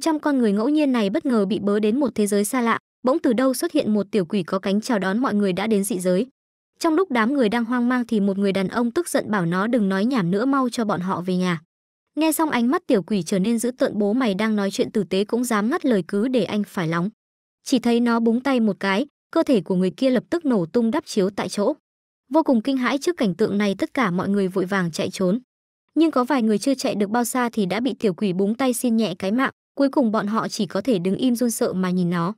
100 con người ngẫu nhiên này bất ngờ bị bớ đến một thế giới xa lạ, bỗng từ đâu xuất hiện một tiểu quỷ có cánh chào đón mọi người đã đến dị giới. Trong lúc đám người đang hoang mang thì một người đàn ông tức giận bảo nó đừng nói nhảm nữa mau cho bọn họ về nhà. Nghe xong ánh mắt tiểu quỷ trở nên dữ tợn bố mày đang nói chuyện tử tế cũng dám ngắt lời cứ để anh phải lóng. Chỉ thấy nó búng tay một cái, cơ thể của người kia lập tức nổ tung đắp chiếu tại chỗ. Vô cùng kinh hãi trước cảnh tượng này tất cả mọi người vội vàng chạy trốn. Nhưng có vài người chưa chạy được bao xa thì đã bị tiểu quỷ búng tay xin nhẹ cái mạng, Cuối cùng bọn họ chỉ có thể đứng im run sợ mà nhìn nó.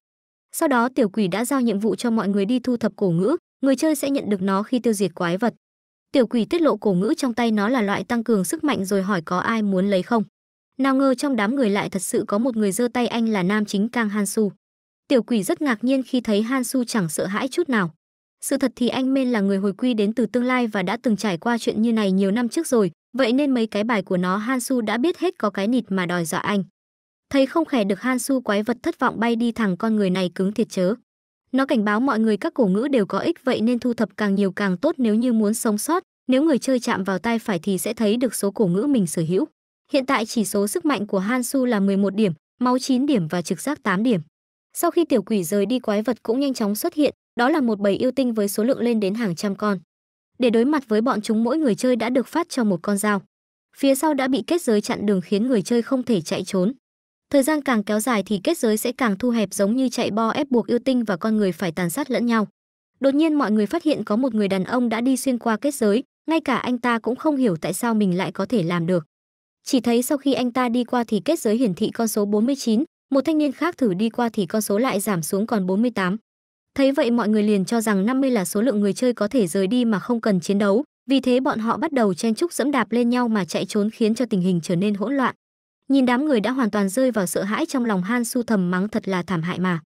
Sau đó tiểu quỷ đã giao nhiệm vụ cho mọi người đi thu thập cổ ngữ, người chơi sẽ nhận được nó khi tiêu diệt quái vật. Tiểu quỷ tiết lộ cổ ngữ trong tay nó là loại tăng cường sức mạnh rồi hỏi có ai muốn lấy không. Nào ngờ trong đám người lại thật sự có một người giơ tay anh là nam chính Kang Hansu. Tiểu quỷ rất ngạc nhiên khi thấy Hansu chẳng sợ hãi chút nào. Sự thật thì anh Mên là người hồi quy đến từ tương lai và đã từng trải qua chuyện như này nhiều năm trước rồi, vậy nên mấy cái bài của nó Hansu đã biết hết có cái nịt mà đòi dọa anh. Thấy không khẻ được Han Su quái vật thất vọng bay đi thẳng con người này cứng thiệt chớ. Nó cảnh báo mọi người các cổ ngữ đều có ích vậy nên thu thập càng nhiều càng tốt nếu như muốn sống sót, nếu người chơi chạm vào tay phải thì sẽ thấy được số cổ ngữ mình sở hữu. Hiện tại chỉ số sức mạnh của Han Su là 11 điểm, máu 9 điểm và trực giác 8 điểm. Sau khi tiểu quỷ rời đi quái vật cũng nhanh chóng xuất hiện, đó là một bầy yêu tinh với số lượng lên đến hàng trăm con. Để đối mặt với bọn chúng mỗi người chơi đã được phát cho một con dao. Phía sau đã bị kết giới chặn đường khiến người chơi không thể chạy trốn. Thời gian càng kéo dài thì kết giới sẽ càng thu hẹp giống như chạy bo ép buộc yêu tinh và con người phải tàn sát lẫn nhau. Đột nhiên mọi người phát hiện có một người đàn ông đã đi xuyên qua kết giới, ngay cả anh ta cũng không hiểu tại sao mình lại có thể làm được. Chỉ thấy sau khi anh ta đi qua thì kết giới hiển thị con số 49, một thanh niên khác thử đi qua thì con số lại giảm xuống còn 48. Thấy vậy mọi người liền cho rằng 50 là số lượng người chơi có thể rời đi mà không cần chiến đấu, vì thế bọn họ bắt đầu chen chúc dẫm đạp lên nhau mà chạy trốn khiến cho tình hình trở nên hỗn loạn nhìn đám người đã hoàn toàn rơi vào sợ hãi trong lòng han su thầm mắng thật là thảm hại mà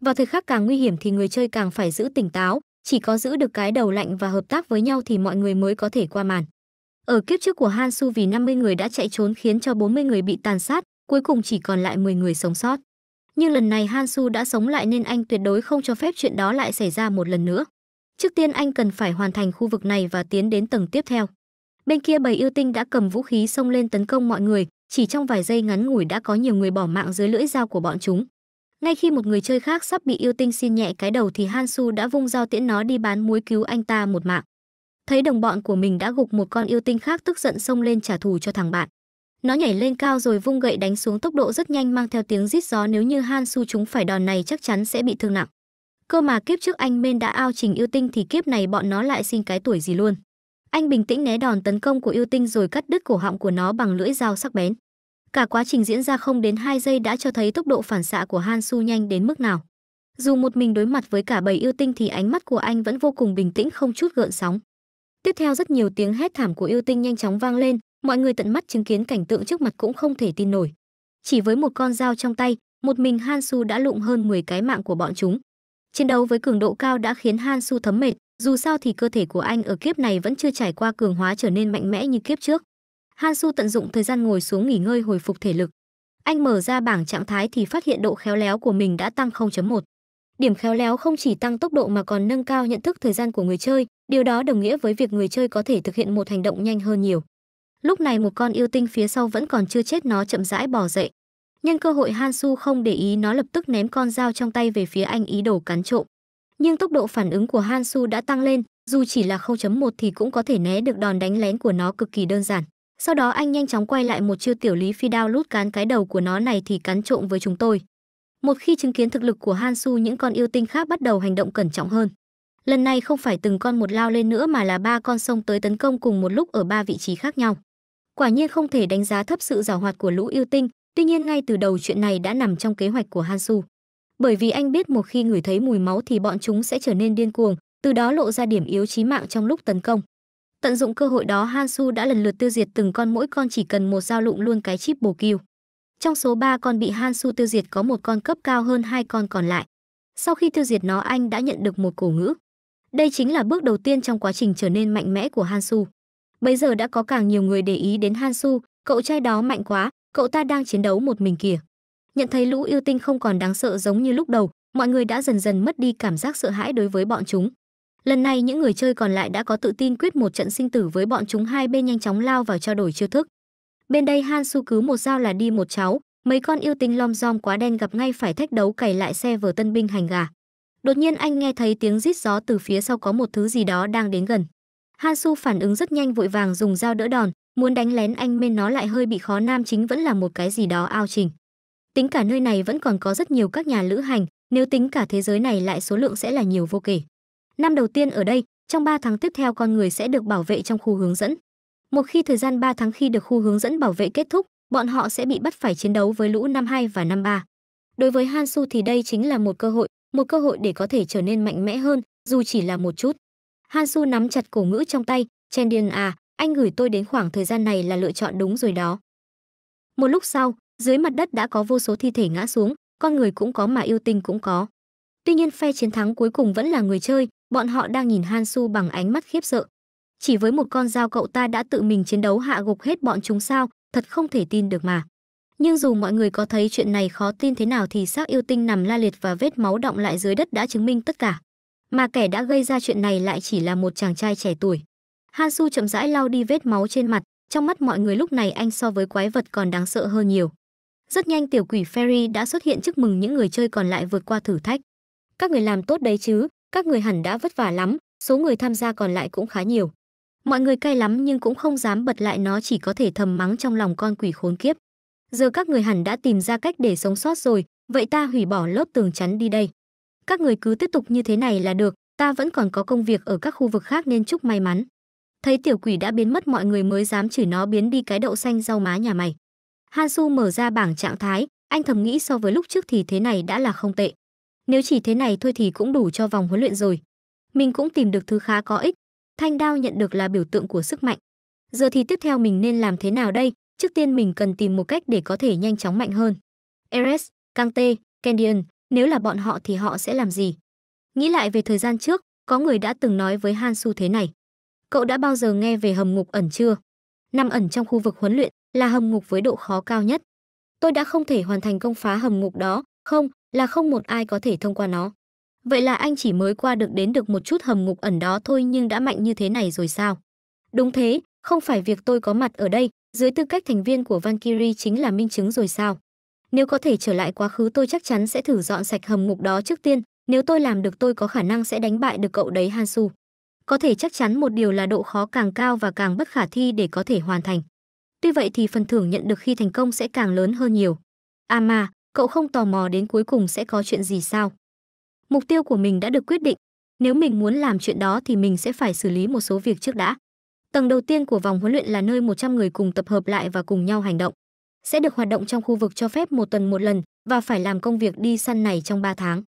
vào thời khắc càng nguy hiểm thì người chơi càng phải giữ tỉnh táo chỉ có giữ được cái đầu lạnh và hợp tác với nhau thì mọi người mới có thể qua màn ở kiếp trước của han su vì 50 người đã chạy trốn khiến cho 40 người bị tàn sát cuối cùng chỉ còn lại 10 người sống sót nhưng lần này han su đã sống lại nên anh tuyệt đối không cho phép chuyện đó lại xảy ra một lần nữa trước tiên anh cần phải hoàn thành khu vực này và tiến đến tầng tiếp theo bên kia bầy yêu tinh đã cầm vũ khí xông lên tấn công mọi người chỉ trong vài giây ngắn ngủi đã có nhiều người bỏ mạng dưới lưỡi dao của bọn chúng. Ngay khi một người chơi khác sắp bị yêu tinh xin nhẹ cái đầu thì Hansu đã vung dao tiễn nó đi bán muối cứu anh ta một mạng. Thấy đồng bọn của mình đã gục một con yêu tinh khác tức giận xông lên trả thù cho thằng bạn. Nó nhảy lên cao rồi vung gậy đánh xuống tốc độ rất nhanh mang theo tiếng rít gió nếu như Hansu chúng phải đòn này chắc chắn sẽ bị thương nặng. Cơ mà kiếp trước anh Men đã ao trình yêu tinh thì kiếp này bọn nó lại xin cái tuổi gì luôn. Anh bình tĩnh né đòn tấn công của yêu tinh rồi cắt đứt cổ họng của nó bằng lưỡi dao sắc bén. Cả quá trình diễn ra không đến 2 giây đã cho thấy tốc độ phản xạ của Han Su nhanh đến mức nào. Dù một mình đối mặt với cả bầy yêu tinh thì ánh mắt của anh vẫn vô cùng bình tĩnh không chút gợn sóng. Tiếp theo rất nhiều tiếng hét thảm của yêu tinh nhanh chóng vang lên, mọi người tận mắt chứng kiến cảnh tượng trước mặt cũng không thể tin nổi. Chỉ với một con dao trong tay, một mình Han Su đã lụng hơn 10 cái mạng của bọn chúng. Chiến đấu với cường độ cao đã khiến Han Su thấm mệt, dù sao thì cơ thể của anh ở kiếp này vẫn chưa trải qua cường hóa trở nên mạnh mẽ như kiếp trước. Han Su tận dụng thời gian ngồi xuống nghỉ ngơi hồi phục thể lực. Anh mở ra bảng trạng thái thì phát hiện độ khéo léo của mình đã tăng 0.1. Điểm khéo léo không chỉ tăng tốc độ mà còn nâng cao nhận thức thời gian của người chơi, điều đó đồng nghĩa với việc người chơi có thể thực hiện một hành động nhanh hơn nhiều. Lúc này một con yêu tinh phía sau vẫn còn chưa chết nó chậm rãi bò dậy. Nhân cơ hội Han Su không để ý nó lập tức ném con dao trong tay về phía anh ý đồ cắn trộm. Nhưng tốc độ phản ứng của Han Su đã tăng lên, dù chỉ là 0.1 thì cũng có thể né được đòn đánh lén của nó cực kỳ đơn giản. Sau đó anh nhanh chóng quay lại một chiêu tiểu lý phi đao lút cán cái đầu của nó này thì cắn trộm với chúng tôi. Một khi chứng kiến thực lực của Han Su những con yêu tinh khác bắt đầu hành động cẩn trọng hơn. Lần này không phải từng con một lao lên nữa mà là ba con sông tới tấn công cùng một lúc ở ba vị trí khác nhau. Quả nhiên không thể đánh giá thấp sự giàu hoạt của lũ yêu tinh, tuy nhiên ngay từ đầu chuyện này đã nằm trong kế hoạch của Han Su. Bởi vì anh biết một khi ngửi thấy mùi máu thì bọn chúng sẽ trở nên điên cuồng, từ đó lộ ra điểm yếu chí mạng trong lúc tấn công. Tận dụng cơ hội đó Han Su đã lần lượt tiêu diệt từng con mỗi con chỉ cần một dao lụng luôn cái chip bồ kiêu. Trong số 3 con bị Han Su tiêu diệt có một con cấp cao hơn hai con còn lại. Sau khi tiêu diệt nó anh đã nhận được một cổ ngữ. Đây chính là bước đầu tiên trong quá trình trở nên mạnh mẽ của Han Su. Bây giờ đã có càng nhiều người để ý đến Han Su, cậu trai đó mạnh quá, cậu ta đang chiến đấu một mình kìa. Nhận thấy lũ yêu tinh không còn đáng sợ giống như lúc đầu, mọi người đã dần dần mất đi cảm giác sợ hãi đối với bọn chúng. Lần này những người chơi còn lại đã có tự tin quyết một trận sinh tử với bọn chúng hai bên nhanh chóng lao vào trao đổi chiêu thức. Bên đây Han Su cứ một dao là đi một cháu, mấy con yêu tinh lom dom quá đen gặp ngay phải thách đấu cày lại xe vở tân binh hành gà. Đột nhiên anh nghe thấy tiếng rít gió từ phía sau có một thứ gì đó đang đến gần. Han Su phản ứng rất nhanh vội vàng dùng dao đỡ đòn, muốn đánh lén anh bên nó lại hơi bị khó nam chính vẫn là một cái gì đó ao trình. Tính cả nơi này vẫn còn có rất nhiều các nhà lữ hành, nếu tính cả thế giới này lại số lượng sẽ là nhiều vô kể. Năm đầu tiên ở đây, trong 3 tháng tiếp theo con người sẽ được bảo vệ trong khu hướng dẫn. Một khi thời gian 3 tháng khi được khu hướng dẫn bảo vệ kết thúc, bọn họ sẽ bị bắt phải chiến đấu với lũ năm 2 và năm 3. Đối với Hansu thì đây chính là một cơ hội, một cơ hội để có thể trở nên mạnh mẽ hơn, dù chỉ là một chút. Hansu nắm chặt cổ ngữ trong tay, Chen Điền à, anh gửi tôi đến khoảng thời gian này là lựa chọn đúng rồi đó. Một lúc sau, dưới mặt đất đã có vô số thi thể ngã xuống, con người cũng có mà yêu tinh cũng có. Tuy nhiên phe chiến thắng cuối cùng vẫn là người chơi, bọn họ đang nhìn Han Su bằng ánh mắt khiếp sợ. Chỉ với một con dao cậu ta đã tự mình chiến đấu hạ gục hết bọn chúng sao, thật không thể tin được mà. Nhưng dù mọi người có thấy chuyện này khó tin thế nào thì xác yêu tinh nằm la liệt và vết máu động lại dưới đất đã chứng minh tất cả. Mà kẻ đã gây ra chuyện này lại chỉ là một chàng trai trẻ tuổi. Han Su chậm rãi lau đi vết máu trên mặt, trong mắt mọi người lúc này anh so với quái vật còn đáng sợ hơn nhiều. Rất nhanh tiểu quỷ Fairy đã xuất hiện chúc mừng những người chơi còn lại vượt qua thử thách. Các người làm tốt đấy chứ, các người hẳn đã vất vả lắm, số người tham gia còn lại cũng khá nhiều. Mọi người cay lắm nhưng cũng không dám bật lại nó chỉ có thể thầm mắng trong lòng con quỷ khốn kiếp. Giờ các người hẳn đã tìm ra cách để sống sót rồi, vậy ta hủy bỏ lớp tường chắn đi đây. Các người cứ tiếp tục như thế này là được, ta vẫn còn có công việc ở các khu vực khác nên chúc may mắn. Thấy tiểu quỷ đã biến mất mọi người mới dám chửi nó biến đi cái đậu xanh rau má nhà mày. Hansu mở ra bảng trạng thái, anh thầm nghĩ so với lúc trước thì thế này đã là không tệ. Nếu chỉ thế này thôi thì cũng đủ cho vòng huấn luyện rồi. Mình cũng tìm được thứ khá có ích. Thanh đao nhận được là biểu tượng của sức mạnh. Giờ thì tiếp theo mình nên làm thế nào đây? Trước tiên mình cần tìm một cách để có thể nhanh chóng mạnh hơn. Eres, Kangte, Kendian, nếu là bọn họ thì họ sẽ làm gì? Nghĩ lại về thời gian trước, có người đã từng nói với Han Su thế này. Cậu đã bao giờ nghe về hầm ngục ẩn chưa? Nằm ẩn trong khu vực huấn luyện là hầm ngục với độ khó cao nhất. Tôi đã không thể hoàn thành công phá hầm ngục đó, không, là không một ai có thể thông qua nó. Vậy là anh chỉ mới qua được đến được một chút hầm ngục ẩn đó thôi nhưng đã mạnh như thế này rồi sao? Đúng thế, không phải việc tôi có mặt ở đây, dưới tư cách thành viên của Valkyrie chính là minh chứng rồi sao? Nếu có thể trở lại quá khứ tôi chắc chắn sẽ thử dọn sạch hầm ngục đó trước tiên, nếu tôi làm được tôi có khả năng sẽ đánh bại được cậu đấy Hansu. Có thể chắc chắn một điều là độ khó càng cao và càng bất khả thi để có thể hoàn thành. Tuy vậy thì phần thưởng nhận được khi thành công sẽ càng lớn hơn nhiều. À mà, cậu không tò mò đến cuối cùng sẽ có chuyện gì sao? Mục tiêu của mình đã được quyết định, nếu mình muốn làm chuyện đó thì mình sẽ phải xử lý một số việc trước đã. Tầng đầu tiên của vòng huấn luyện là nơi 100 người cùng tập hợp lại và cùng nhau hành động. Sẽ được hoạt động trong khu vực cho phép một tuần một lần và phải làm công việc đi săn này trong 3 tháng.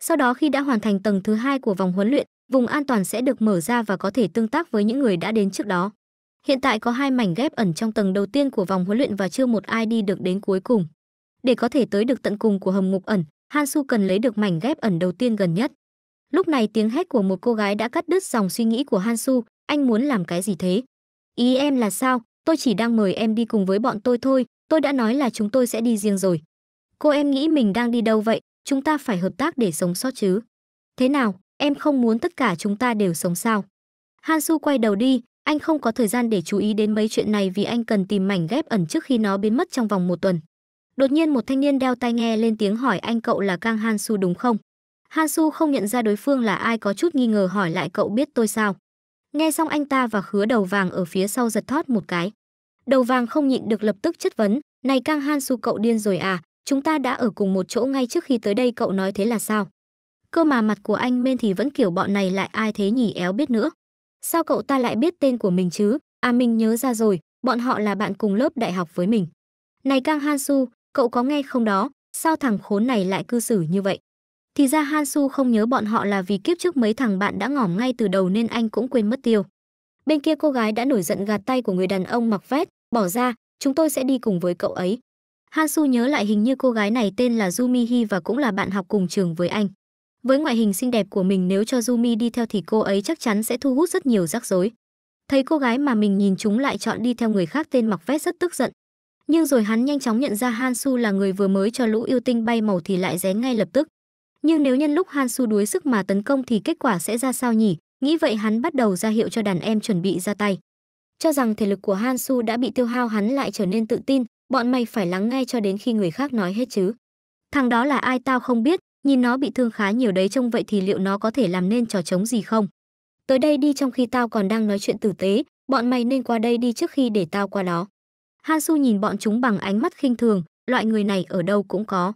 Sau đó khi đã hoàn thành tầng thứ hai của vòng huấn luyện, vùng an toàn sẽ được mở ra và có thể tương tác với những người đã đến trước đó. Hiện tại có hai mảnh ghép ẩn trong tầng đầu tiên của vòng huấn luyện và chưa một ai đi được đến cuối cùng. Để có thể tới được tận cùng của hầm ngục ẩn, Han Su cần lấy được mảnh ghép ẩn đầu tiên gần nhất. Lúc này tiếng hét của một cô gái đã cắt đứt dòng suy nghĩ của Han Su, anh muốn làm cái gì thế? Ý em là sao? Tôi chỉ đang mời em đi cùng với bọn tôi thôi, tôi đã nói là chúng tôi sẽ đi riêng rồi. Cô em nghĩ mình đang đi đâu vậy? Chúng ta phải hợp tác để sống sót chứ. Thế nào, em không muốn tất cả chúng ta đều sống sao? Han Su quay đầu đi, anh không có thời gian để chú ý đến mấy chuyện này vì anh cần tìm mảnh ghép ẩn trước khi nó biến mất trong vòng một tuần. Đột nhiên một thanh niên đeo tai nghe lên tiếng hỏi anh cậu là Kang Han Su đúng không? Han Su không nhận ra đối phương là ai có chút nghi ngờ hỏi lại cậu biết tôi sao? Nghe xong anh ta và khứa đầu vàng ở phía sau giật thót một cái. Đầu vàng không nhịn được lập tức chất vấn, này Kang Han Su cậu điên rồi à, chúng ta đã ở cùng một chỗ ngay trước khi tới đây cậu nói thế là sao? Cơ mà mặt của anh bên thì vẫn kiểu bọn này lại ai thế nhỉ éo biết nữa. Sao cậu ta lại biết tên của mình chứ? À mình nhớ ra rồi, bọn họ là bạn cùng lớp đại học với mình. Này Kang Han Su, cậu có nghe không đó, sao thằng khốn này lại cư xử như vậy? Thì ra Han Su không nhớ bọn họ là vì kiếp trước mấy thằng bạn đã ngỏm ngay từ đầu nên anh cũng quên mất tiêu. Bên kia cô gái đã nổi giận gạt tay của người đàn ông mặc vest, bỏ ra, chúng tôi sẽ đi cùng với cậu ấy. Han Su nhớ lại hình như cô gái này tên là Jumi Hi và cũng là bạn học cùng trường với anh. Với ngoại hình xinh đẹp của mình nếu cho Jumi đi theo thì cô ấy chắc chắn sẽ thu hút rất nhiều rắc rối. Thấy cô gái mà mình nhìn chúng lại chọn đi theo người khác tên mặc vest rất tức giận, nhưng rồi hắn nhanh chóng nhận ra Han Su là người vừa mới cho lũ yêu tinh bay màu thì lại rén ngay lập tức. Nhưng nếu nhân lúc Han Su đuối sức mà tấn công thì kết quả sẽ ra sao nhỉ? Nghĩ vậy hắn bắt đầu ra hiệu cho đàn em chuẩn bị ra tay. Cho rằng thể lực của Han Su đã bị tiêu hao hắn lại trở nên tự tin, bọn mày phải lắng nghe cho đến khi người khác nói hết chứ. Thằng đó là ai tao không biết, nhìn nó bị thương khá nhiều đấy trông vậy thì liệu nó có thể làm nên trò chống gì không? Tới đây đi trong khi tao còn đang nói chuyện tử tế, bọn mày nên qua đây đi trước khi để tao qua đó. Han Su nhìn bọn chúng bằng ánh mắt khinh thường, loại người này ở đâu cũng có.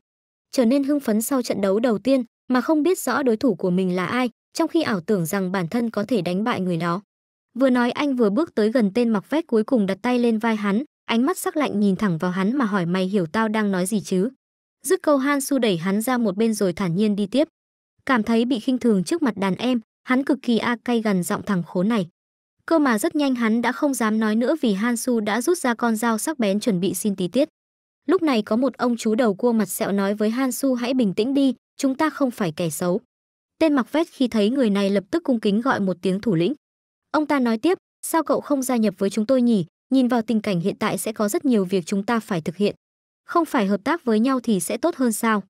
Trở nên hưng phấn sau trận đấu đầu tiên mà không biết rõ đối thủ của mình là ai, trong khi ảo tưởng rằng bản thân có thể đánh bại người đó. Vừa nói anh vừa bước tới gần tên mặc vest cuối cùng đặt tay lên vai hắn, ánh mắt sắc lạnh nhìn thẳng vào hắn mà hỏi mày hiểu tao đang nói gì chứ? Dứt câu Han Su đẩy hắn ra một bên rồi thản nhiên đi tiếp. Cảm thấy bị khinh thường trước mặt đàn em, hắn cực kỳ a cay gần giọng thằng khốn này. Cơ mà rất nhanh hắn đã không dám nói nữa vì Han Su đã rút ra con dao sắc bén chuẩn bị xin tí tiết. Lúc này có một ông chú đầu cua mặt sẹo nói với Han Su hãy bình tĩnh đi, chúng ta không phải kẻ xấu. Tên mặc vest khi thấy người này lập tức cung kính gọi một tiếng thủ lĩnh. Ông ta nói tiếp, sao cậu không gia nhập với chúng tôi nhỉ? Nhìn vào tình cảnh hiện tại sẽ có rất nhiều việc chúng ta phải thực hiện. Không phải hợp tác với nhau thì sẽ tốt hơn sao?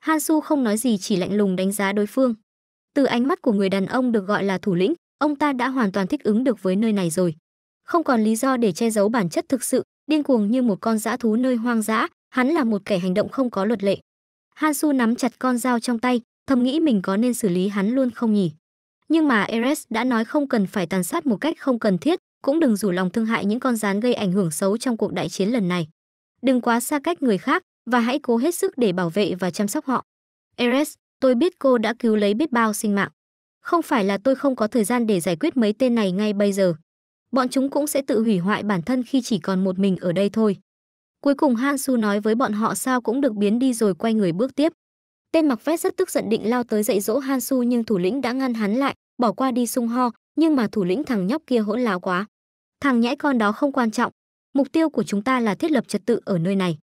Han Su không nói gì chỉ lạnh lùng đánh giá đối phương. Từ ánh mắt của người đàn ông được gọi là thủ lĩnh, ông ta đã hoàn toàn thích ứng được với nơi này rồi. Không còn lý do để che giấu bản chất thực sự, điên cuồng như một con dã thú nơi hoang dã, hắn là một kẻ hành động không có luật lệ. Han Su nắm chặt con dao trong tay, thầm nghĩ mình có nên xử lý hắn luôn không nhỉ? Nhưng mà Eres đã nói không cần phải tàn sát một cách không cần thiết, cũng đừng rủ lòng thương hại những con rán gây ảnh hưởng xấu trong cuộc đại chiến lần này. Đừng quá xa cách người khác và hãy cố hết sức để bảo vệ và chăm sóc họ. Eres, tôi biết cô đã cứu lấy biết bao sinh mạng. Không phải là tôi không có thời gian để giải quyết mấy tên này ngay bây giờ. Bọn chúng cũng sẽ tự hủy hoại bản thân khi chỉ còn một mình ở đây thôi. Cuối cùng Han Su nói với bọn họ sao cũng được biến đi rồi quay người bước tiếp. Tên mặc vest rất tức giận định lao tới dạy dỗ Han Su nhưng thủ lĩnh đã ngăn hắn lại, bỏ qua đi sung ho, nhưng mà thủ lĩnh thằng nhóc kia hỗn láo quá. Thằng nhãi con đó không quan trọng, mục tiêu của chúng ta là thiết lập trật tự ở nơi này.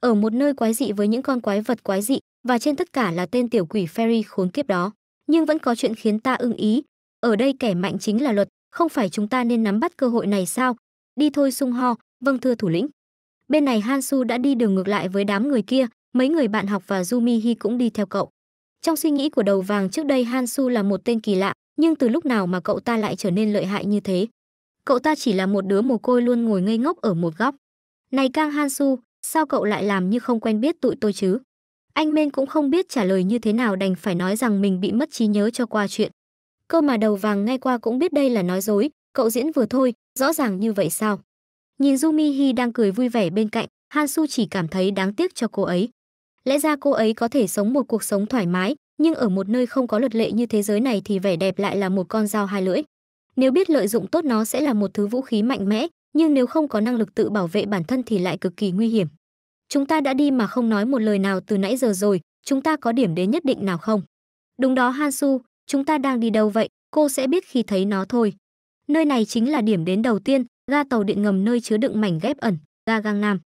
Ở một nơi quái dị với những con quái vật quái dị và trên tất cả là tên tiểu quỷ fairy khốn kiếp đó nhưng vẫn có chuyện khiến ta ưng ý. Ở đây kẻ mạnh chính là luật, không phải chúng ta nên nắm bắt cơ hội này sao? Đi thôi sung ho, vâng thưa thủ lĩnh. Bên này Hansu đã đi đường ngược lại với đám người kia, mấy người bạn học và Jumihi cũng đi theo cậu. Trong suy nghĩ của đầu vàng trước đây Hansu là một tên kỳ lạ, nhưng từ lúc nào mà cậu ta lại trở nên lợi hại như thế? Cậu ta chỉ là một đứa mồ côi luôn ngồi ngây ngốc ở một góc. Này Kang Hansu, sao cậu lại làm như không quen biết tụi tôi chứ? Anh Men cũng không biết trả lời như thế nào đành phải nói rằng mình bị mất trí nhớ cho qua chuyện. Cơ mà đầu vàng ngay qua cũng biết đây là nói dối, cậu diễn vừa thôi, rõ ràng như vậy sao? Nhìn Jumi Hi đang cười vui vẻ bên cạnh, Han Su chỉ cảm thấy đáng tiếc cho cô ấy. Lẽ ra cô ấy có thể sống một cuộc sống thoải mái, nhưng ở một nơi không có luật lệ như thế giới này thì vẻ đẹp lại là một con dao hai lưỡi. Nếu biết lợi dụng tốt nó sẽ là một thứ vũ khí mạnh mẽ, nhưng nếu không có năng lực tự bảo vệ bản thân thì lại cực kỳ nguy hiểm chúng ta đã đi mà không nói một lời nào từ nãy giờ rồi, chúng ta có điểm đến nhất định nào không? Đúng đó Han Su, chúng ta đang đi đâu vậy, cô sẽ biết khi thấy nó thôi. Nơi này chính là điểm đến đầu tiên, ga tàu điện ngầm nơi chứa đựng mảnh ghép ẩn, ga Gang Nam.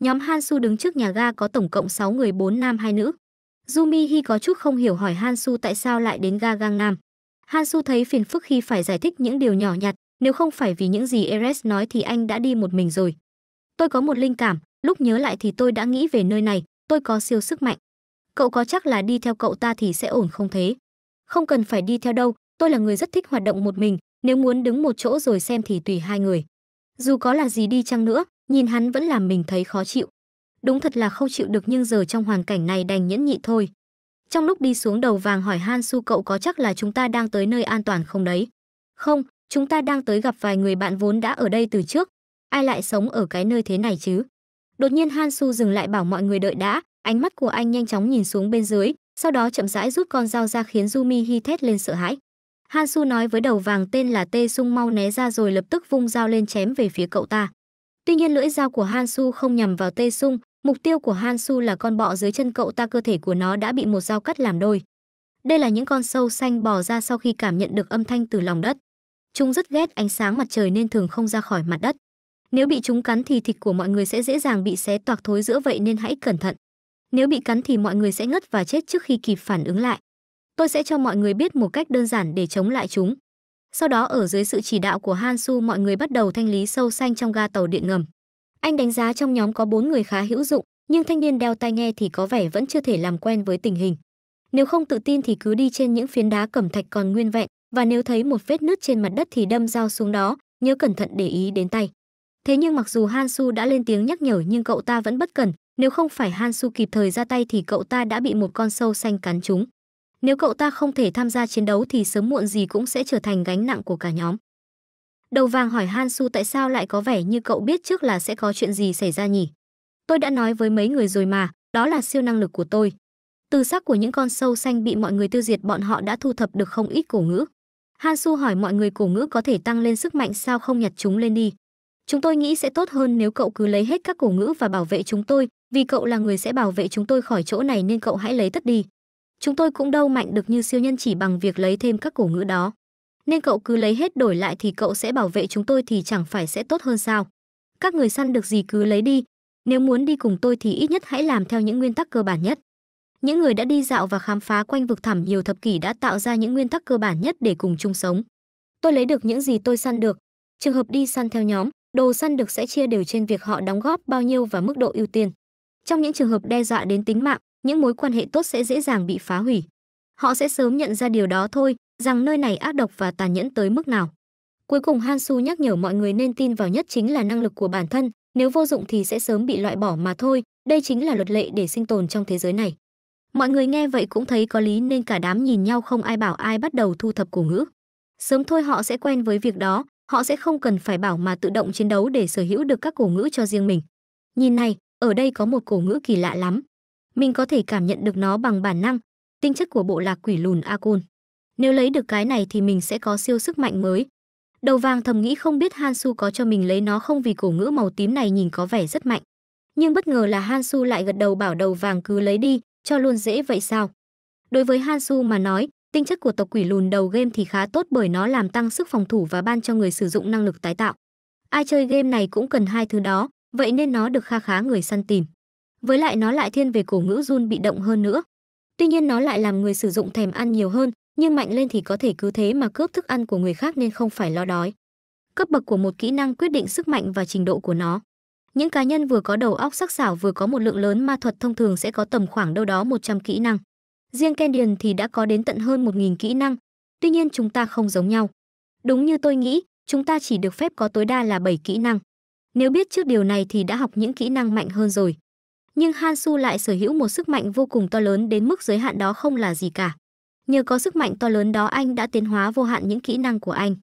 Nhóm Han Su đứng trước nhà ga có tổng cộng 6 người 4 nam 2 nữ. Jumi Hi có chút không hiểu hỏi Han Su tại sao lại đến ga Gang Nam. Han Su thấy phiền phức khi phải giải thích những điều nhỏ nhặt, nếu không phải vì những gì Eres nói thì anh đã đi một mình rồi. Tôi có một linh cảm, lúc nhớ lại thì tôi đã nghĩ về nơi này tôi có siêu sức mạnh cậu có chắc là đi theo cậu ta thì sẽ ổn không thế không cần phải đi theo đâu tôi là người rất thích hoạt động một mình nếu muốn đứng một chỗ rồi xem thì tùy hai người dù có là gì đi chăng nữa nhìn hắn vẫn làm mình thấy khó chịu đúng thật là không chịu được nhưng giờ trong hoàn cảnh này đành nhẫn nhị thôi trong lúc đi xuống đầu vàng hỏi han su cậu có chắc là chúng ta đang tới nơi an toàn không đấy không chúng ta đang tới gặp vài người bạn vốn đã ở đây từ trước ai lại sống ở cái nơi thế này chứ Đột nhiên Han Su dừng lại bảo mọi người đợi đã, ánh mắt của anh nhanh chóng nhìn xuống bên dưới, sau đó chậm rãi rút con dao ra khiến Jumi Hi thét lên sợ hãi. Han Su nói với đầu vàng tên là Tê Sung mau né ra rồi lập tức vung dao lên chém về phía cậu ta. Tuy nhiên lưỡi dao của Han Su không nhằm vào Tê Sung, mục tiêu của Han Su là con bọ dưới chân cậu ta cơ thể của nó đã bị một dao cắt làm đôi. Đây là những con sâu xanh bò ra sau khi cảm nhận được âm thanh từ lòng đất. Chúng rất ghét ánh sáng mặt trời nên thường không ra khỏi mặt đất. Nếu bị chúng cắn thì thịt của mọi người sẽ dễ dàng bị xé toạc thối giữa vậy nên hãy cẩn thận. Nếu bị cắn thì mọi người sẽ ngất và chết trước khi kịp phản ứng lại. Tôi sẽ cho mọi người biết một cách đơn giản để chống lại chúng. Sau đó ở dưới sự chỉ đạo của Hansu mọi người bắt đầu thanh lý sâu xanh trong ga tàu điện ngầm. Anh đánh giá trong nhóm có 4 người khá hữu dụng, nhưng thanh niên đeo tai nghe thì có vẻ vẫn chưa thể làm quen với tình hình. Nếu không tự tin thì cứ đi trên những phiến đá cẩm thạch còn nguyên vẹn, và nếu thấy một vết nứt trên mặt đất thì đâm dao xuống đó, nhớ cẩn thận để ý đến tay. Thế nhưng mặc dù Han Su đã lên tiếng nhắc nhở nhưng cậu ta vẫn bất cẩn, nếu không phải Han Su kịp thời ra tay thì cậu ta đã bị một con sâu xanh cắn trúng. Nếu cậu ta không thể tham gia chiến đấu thì sớm muộn gì cũng sẽ trở thành gánh nặng của cả nhóm. Đầu vàng hỏi Han Su tại sao lại có vẻ như cậu biết trước là sẽ có chuyện gì xảy ra nhỉ? Tôi đã nói với mấy người rồi mà, đó là siêu năng lực của tôi. Từ xác của những con sâu xanh bị mọi người tiêu diệt bọn họ đã thu thập được không ít cổ ngữ. Han Su hỏi mọi người cổ ngữ có thể tăng lên sức mạnh sao không nhặt chúng lên đi. Chúng tôi nghĩ sẽ tốt hơn nếu cậu cứ lấy hết các cổ ngữ và bảo vệ chúng tôi, vì cậu là người sẽ bảo vệ chúng tôi khỏi chỗ này nên cậu hãy lấy tất đi. Chúng tôi cũng đâu mạnh được như siêu nhân chỉ bằng việc lấy thêm các cổ ngữ đó. Nên cậu cứ lấy hết đổi lại thì cậu sẽ bảo vệ chúng tôi thì chẳng phải sẽ tốt hơn sao? Các người săn được gì cứ lấy đi, nếu muốn đi cùng tôi thì ít nhất hãy làm theo những nguyên tắc cơ bản nhất. Những người đã đi dạo và khám phá quanh vực thẳm nhiều thập kỷ đã tạo ra những nguyên tắc cơ bản nhất để cùng chung sống. Tôi lấy được những gì tôi săn được. Trường hợp đi săn theo nhóm, đồ săn được sẽ chia đều trên việc họ đóng góp bao nhiêu và mức độ ưu tiên. Trong những trường hợp đe dọa đến tính mạng, những mối quan hệ tốt sẽ dễ dàng bị phá hủy. Họ sẽ sớm nhận ra điều đó thôi, rằng nơi này ác độc và tàn nhẫn tới mức nào. Cuối cùng Hansu nhắc nhở mọi người nên tin vào nhất chính là năng lực của bản thân, nếu vô dụng thì sẽ sớm bị loại bỏ mà thôi, đây chính là luật lệ để sinh tồn trong thế giới này. Mọi người nghe vậy cũng thấy có lý nên cả đám nhìn nhau không ai bảo ai bắt đầu thu thập cổ ngữ. Sớm thôi họ sẽ quen với việc đó, họ sẽ không cần phải bảo mà tự động chiến đấu để sở hữu được các cổ ngữ cho riêng mình. Nhìn này, ở đây có một cổ ngữ kỳ lạ lắm. Mình có thể cảm nhận được nó bằng bản năng, tinh chất của bộ lạc quỷ lùn Akun. Nếu lấy được cái này thì mình sẽ có siêu sức mạnh mới. Đầu vàng thầm nghĩ không biết Hansu có cho mình lấy nó không vì cổ ngữ màu tím này nhìn có vẻ rất mạnh. Nhưng bất ngờ là Hansu lại gật đầu bảo đầu vàng cứ lấy đi, cho luôn dễ vậy sao. Đối với Hansu mà nói, Tinh chất của tộc quỷ lùn đầu game thì khá tốt bởi nó làm tăng sức phòng thủ và ban cho người sử dụng năng lực tái tạo. Ai chơi game này cũng cần hai thứ đó, vậy nên nó được kha khá người săn tìm. Với lại nó lại thiên về cổ ngữ run bị động hơn nữa. Tuy nhiên nó lại làm người sử dụng thèm ăn nhiều hơn, nhưng mạnh lên thì có thể cứ thế mà cướp thức ăn của người khác nên không phải lo đói. Cấp bậc của một kỹ năng quyết định sức mạnh và trình độ của nó. Những cá nhân vừa có đầu óc sắc sảo vừa có một lượng lớn ma thuật thông thường sẽ có tầm khoảng đâu đó 100 kỹ năng riêng Candian thì đã có đến tận hơn 1.000 kỹ năng, tuy nhiên chúng ta không giống nhau. Đúng như tôi nghĩ, chúng ta chỉ được phép có tối đa là 7 kỹ năng. Nếu biết trước điều này thì đã học những kỹ năng mạnh hơn rồi. Nhưng Hansu lại sở hữu một sức mạnh vô cùng to lớn đến mức giới hạn đó không là gì cả. Nhờ có sức mạnh to lớn đó anh đã tiến hóa vô hạn những kỹ năng của anh.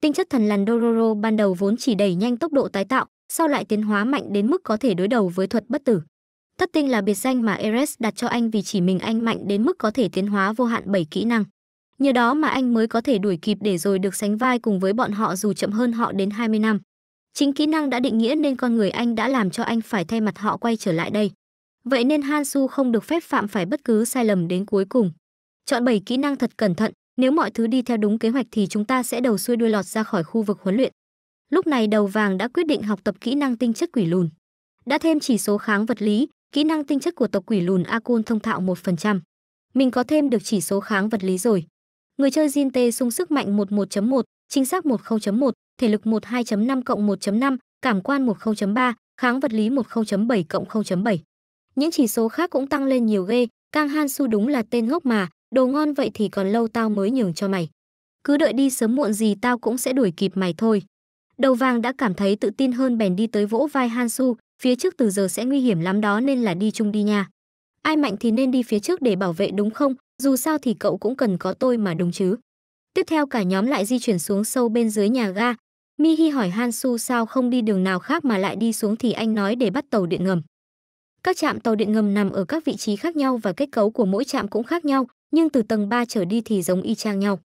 Tinh chất thần làn Dororo ban đầu vốn chỉ đẩy nhanh tốc độ tái tạo, sau lại tiến hóa mạnh đến mức có thể đối đầu với thuật bất tử. Thất tinh là biệt danh mà Eres đặt cho anh vì chỉ mình anh mạnh đến mức có thể tiến hóa vô hạn 7 kỹ năng. Nhờ đó mà anh mới có thể đuổi kịp để rồi được sánh vai cùng với bọn họ dù chậm hơn họ đến 20 năm. Chính kỹ năng đã định nghĩa nên con người anh đã làm cho anh phải thay mặt họ quay trở lại đây. Vậy nên Han Su không được phép phạm phải bất cứ sai lầm đến cuối cùng. Chọn 7 kỹ năng thật cẩn thận, nếu mọi thứ đi theo đúng kế hoạch thì chúng ta sẽ đầu xuôi đuôi lọt ra khỏi khu vực huấn luyện. Lúc này đầu vàng đã quyết định học tập kỹ năng tinh chất quỷ lùn. Đã thêm chỉ số kháng vật lý, Kỹ năng tinh chất của tộc quỷ lùn Akun thông thạo 1%. Mình có thêm được chỉ số kháng vật lý rồi. Người chơi Jin Tê sung sức mạnh 11.1, chính xác 10.1, thể lực 12.5 cộng 1.5, cảm quan 10.3, kháng vật lý 10.7 cộng 0.7. Những chỉ số khác cũng tăng lên nhiều ghê, Kang Han Su đúng là tên ngốc mà, đồ ngon vậy thì còn lâu tao mới nhường cho mày. Cứ đợi đi sớm muộn gì tao cũng sẽ đuổi kịp mày thôi. Đầu vàng đã cảm thấy tự tin hơn bèn đi tới vỗ vai Han Su, phía trước từ giờ sẽ nguy hiểm lắm đó nên là đi chung đi nha. Ai mạnh thì nên đi phía trước để bảo vệ đúng không, dù sao thì cậu cũng cần có tôi mà đúng chứ. Tiếp theo cả nhóm lại di chuyển xuống sâu bên dưới nhà ga. Mi Hi hỏi Han Su sao không đi đường nào khác mà lại đi xuống thì anh nói để bắt tàu điện ngầm. Các trạm tàu điện ngầm nằm ở các vị trí khác nhau và kết cấu của mỗi trạm cũng khác nhau, nhưng từ tầng 3 trở đi thì giống y chang nhau.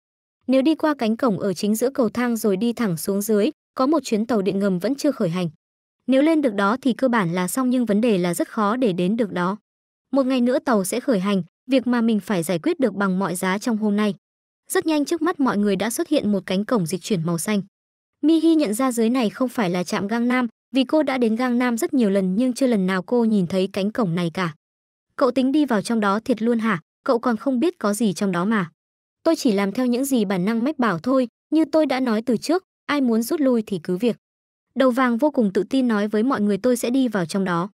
Nếu đi qua cánh cổng ở chính giữa cầu thang rồi đi thẳng xuống dưới, có một chuyến tàu điện ngầm vẫn chưa khởi hành. Nếu lên được đó thì cơ bản là xong nhưng vấn đề là rất khó để đến được đó. Một ngày nữa tàu sẽ khởi hành, việc mà mình phải giải quyết được bằng mọi giá trong hôm nay. Rất nhanh trước mắt mọi người đã xuất hiện một cánh cổng dịch chuyển màu xanh. mihi nhận ra dưới này không phải là trạm gang Nam, vì cô đã đến gang Nam rất nhiều lần nhưng chưa lần nào cô nhìn thấy cánh cổng này cả. Cậu tính đi vào trong đó thiệt luôn hả? Cậu còn không biết có gì trong đó mà. Tôi chỉ làm theo những gì bản năng mách bảo thôi, như tôi đã nói từ trước, ai muốn rút lui thì cứ việc. Đầu vàng vô cùng tự tin nói với mọi người tôi sẽ đi vào trong đó.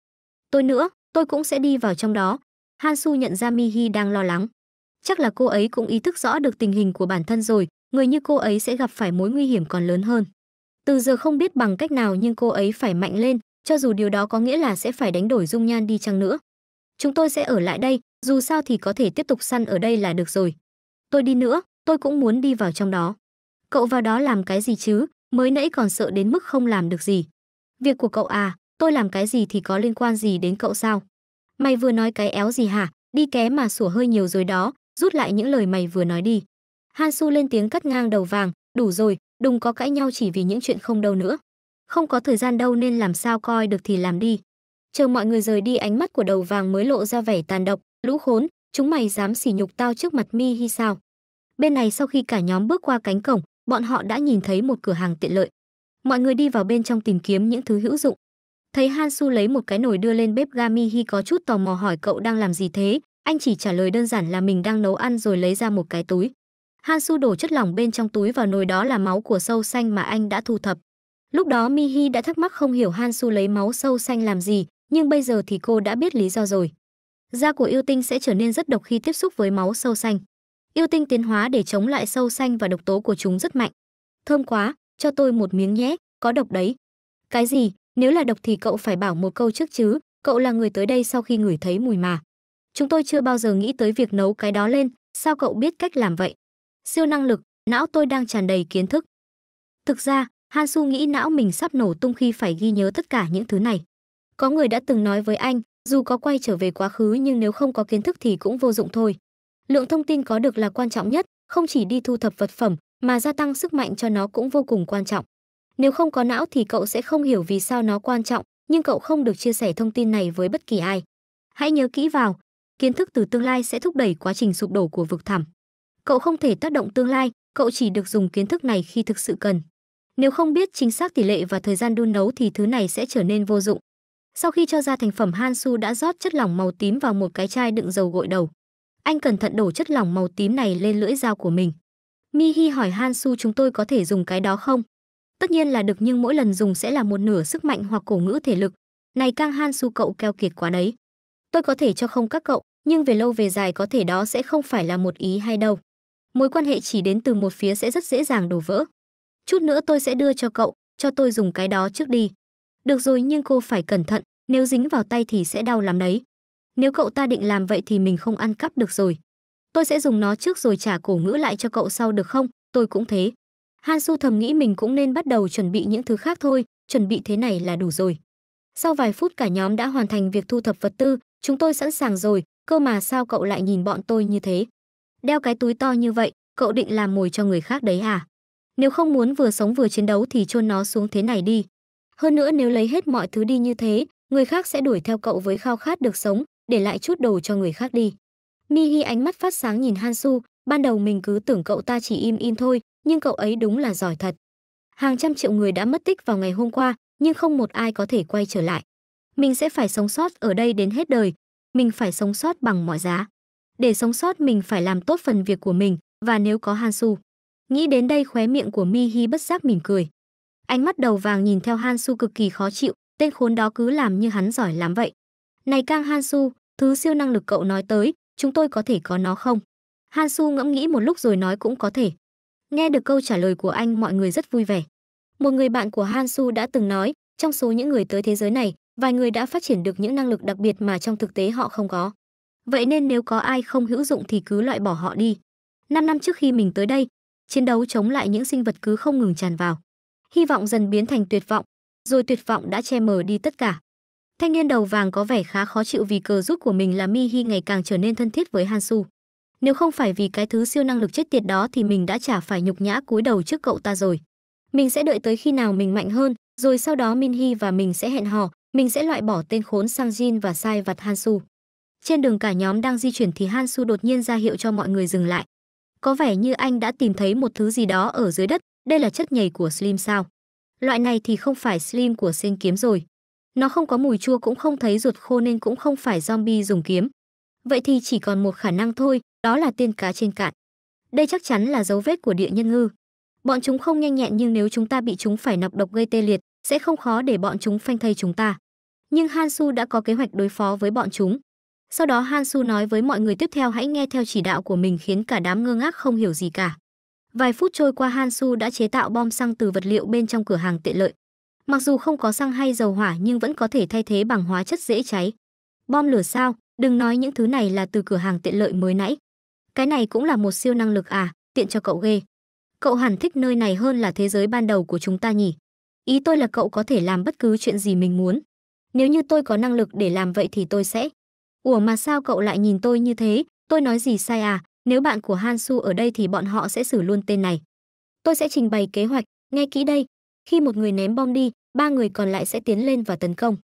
Tôi nữa, tôi cũng sẽ đi vào trong đó. Han Su nhận ra Mi Hi đang lo lắng. Chắc là cô ấy cũng ý thức rõ được tình hình của bản thân rồi, người như cô ấy sẽ gặp phải mối nguy hiểm còn lớn hơn. Từ giờ không biết bằng cách nào nhưng cô ấy phải mạnh lên, cho dù điều đó có nghĩa là sẽ phải đánh đổi dung nhan đi chăng nữa. Chúng tôi sẽ ở lại đây, dù sao thì có thể tiếp tục săn ở đây là được rồi. Tôi đi nữa, tôi cũng muốn đi vào trong đó. Cậu vào đó làm cái gì chứ, mới nãy còn sợ đến mức không làm được gì. Việc của cậu à, tôi làm cái gì thì có liên quan gì đến cậu sao? Mày vừa nói cái éo gì hả? Đi ké mà sủa hơi nhiều rồi đó, rút lại những lời mày vừa nói đi. Han Su lên tiếng cắt ngang đầu vàng, đủ rồi, đừng có cãi nhau chỉ vì những chuyện không đâu nữa. Không có thời gian đâu nên làm sao coi được thì làm đi. Chờ mọi người rời đi ánh mắt của đầu vàng mới lộ ra vẻ tàn độc, lũ khốn, chúng mày dám sỉ nhục tao trước mặt mi hay sao? Bên này sau khi cả nhóm bước qua cánh cổng, bọn họ đã nhìn thấy một cửa hàng tiện lợi. Mọi người đi vào bên trong tìm kiếm những thứ hữu dụng. Thấy Han Su lấy một cái nồi đưa lên bếp Gami Hi có chút tò mò hỏi cậu đang làm gì thế, anh chỉ trả lời đơn giản là mình đang nấu ăn rồi lấy ra một cái túi. Han Su đổ chất lỏng bên trong túi vào nồi đó là máu của sâu xanh mà anh đã thu thập. Lúc đó Mihi đã thắc mắc không hiểu Han Su lấy máu sâu xanh làm gì, nhưng bây giờ thì cô đã biết lý do rồi. Da của yêu tinh sẽ trở nên rất độc khi tiếp xúc với máu sâu xanh yêu tinh tiến hóa để chống lại sâu xanh và độc tố của chúng rất mạnh. Thơm quá, cho tôi một miếng nhé, có độc đấy. Cái gì, nếu là độc thì cậu phải bảo một câu trước chứ, cậu là người tới đây sau khi ngửi thấy mùi mà. Chúng tôi chưa bao giờ nghĩ tới việc nấu cái đó lên, sao cậu biết cách làm vậy? Siêu năng lực, não tôi đang tràn đầy kiến thức. Thực ra, Han Su nghĩ não mình sắp nổ tung khi phải ghi nhớ tất cả những thứ này. Có người đã từng nói với anh, dù có quay trở về quá khứ nhưng nếu không có kiến thức thì cũng vô dụng thôi lượng thông tin có được là quan trọng nhất không chỉ đi thu thập vật phẩm mà gia tăng sức mạnh cho nó cũng vô cùng quan trọng nếu không có não thì cậu sẽ không hiểu vì sao nó quan trọng nhưng cậu không được chia sẻ thông tin này với bất kỳ ai hãy nhớ kỹ vào kiến thức từ tương lai sẽ thúc đẩy quá trình sụp đổ của vực thẳm cậu không thể tác động tương lai cậu chỉ được dùng kiến thức này khi thực sự cần nếu không biết chính xác tỷ lệ và thời gian đun nấu thì thứ này sẽ trở nên vô dụng sau khi cho ra thành phẩm Hansu đã rót chất lỏng màu tím vào một cái chai đựng dầu gội đầu. Anh cẩn thận đổ chất lỏng màu tím này lên lưỡi dao của mình. Mi Hi hỏi Han Su chúng tôi có thể dùng cái đó không? Tất nhiên là được nhưng mỗi lần dùng sẽ là một nửa sức mạnh hoặc cổ ngữ thể lực. Này Kang Han Su cậu keo kiệt quá đấy. Tôi có thể cho không các cậu, nhưng về lâu về dài có thể đó sẽ không phải là một ý hay đâu. Mối quan hệ chỉ đến từ một phía sẽ rất dễ dàng đổ vỡ. Chút nữa tôi sẽ đưa cho cậu, cho tôi dùng cái đó trước đi. Được rồi nhưng cô phải cẩn thận, nếu dính vào tay thì sẽ đau lắm đấy nếu cậu ta định làm vậy thì mình không ăn cắp được rồi tôi sẽ dùng nó trước rồi trả cổ ngữ lại cho cậu sau được không tôi cũng thế han su thầm nghĩ mình cũng nên bắt đầu chuẩn bị những thứ khác thôi chuẩn bị thế này là đủ rồi sau vài phút cả nhóm đã hoàn thành việc thu thập vật tư chúng tôi sẵn sàng rồi cơ mà sao cậu lại nhìn bọn tôi như thế đeo cái túi to như vậy cậu định làm mồi cho người khác đấy à nếu không muốn vừa sống vừa chiến đấu thì chôn nó xuống thế này đi hơn nữa nếu lấy hết mọi thứ đi như thế người khác sẽ đuổi theo cậu với khao khát được sống để lại chút đồ cho người khác đi. Mihi ánh mắt phát sáng nhìn Hansu. ban đầu mình cứ tưởng cậu ta chỉ im im thôi, nhưng cậu ấy đúng là giỏi thật. Hàng trăm triệu người đã mất tích vào ngày hôm qua, nhưng không một ai có thể quay trở lại. Mình sẽ phải sống sót ở đây đến hết đời, mình phải sống sót bằng mọi giá. Để sống sót mình phải làm tốt phần việc của mình, và nếu có Hansu. Nghĩ đến đây khóe miệng của Mihi bất giác mỉm cười. Ánh mắt đầu vàng nhìn theo Hansu cực kỳ khó chịu, tên khốn đó cứ làm như hắn giỏi lắm vậy. Này Kang Hansu, thứ siêu năng lực cậu nói tới, chúng tôi có thể có nó không? Hansu ngẫm nghĩ một lúc rồi nói cũng có thể. Nghe được câu trả lời của anh mọi người rất vui vẻ. Một người bạn của Hansu đã từng nói, trong số những người tới thế giới này, vài người đã phát triển được những năng lực đặc biệt mà trong thực tế họ không có. Vậy nên nếu có ai không hữu dụng thì cứ loại bỏ họ đi. 5 năm trước khi mình tới đây, chiến đấu chống lại những sinh vật cứ không ngừng tràn vào. Hy vọng dần biến thành tuyệt vọng, rồi tuyệt vọng đã che mờ đi tất cả. Thanh niên đầu vàng có vẻ khá khó chịu vì cờ rút của mình là Mi Hi ngày càng trở nên thân thiết với Han Su. Nếu không phải vì cái thứ siêu năng lực chết tiệt đó thì mình đã chả phải nhục nhã cúi đầu trước cậu ta rồi. Mình sẽ đợi tới khi nào mình mạnh hơn, rồi sau đó Min Hi và mình sẽ hẹn hò, mình sẽ loại bỏ tên khốn Sang Jin và sai vặt Han Su. Trên đường cả nhóm đang di chuyển thì Han Su đột nhiên ra hiệu cho mọi người dừng lại. Có vẻ như anh đã tìm thấy một thứ gì đó ở dưới đất, đây là chất nhầy của Slim sao? Loại này thì không phải Slim của Sen kiếm rồi. Nó không có mùi chua cũng không thấy ruột khô nên cũng không phải zombie dùng kiếm. Vậy thì chỉ còn một khả năng thôi, đó là tiên cá trên cạn. Đây chắc chắn là dấu vết của địa nhân ngư. Bọn chúng không nhanh nhẹn nhưng nếu chúng ta bị chúng phải nọc độc gây tê liệt, sẽ không khó để bọn chúng phanh thây chúng ta. Nhưng Hansu đã có kế hoạch đối phó với bọn chúng. Sau đó Hansu nói với mọi người tiếp theo hãy nghe theo chỉ đạo của mình khiến cả đám ngơ ngác không hiểu gì cả. Vài phút trôi qua Hansu đã chế tạo bom xăng từ vật liệu bên trong cửa hàng tiện lợi. Mặc dù không có xăng hay dầu hỏa nhưng vẫn có thể thay thế bằng hóa chất dễ cháy. Bom lửa sao, đừng nói những thứ này là từ cửa hàng tiện lợi mới nãy. Cái này cũng là một siêu năng lực à, tiện cho cậu ghê. Cậu hẳn thích nơi này hơn là thế giới ban đầu của chúng ta nhỉ. Ý tôi là cậu có thể làm bất cứ chuyện gì mình muốn. Nếu như tôi có năng lực để làm vậy thì tôi sẽ. Ủa mà sao cậu lại nhìn tôi như thế, tôi nói gì sai à, nếu bạn của Hansu ở đây thì bọn họ sẽ xử luôn tên này. Tôi sẽ trình bày kế hoạch, nghe kỹ đây, khi một người ném bom đi, ba người còn lại sẽ tiến lên và tấn công.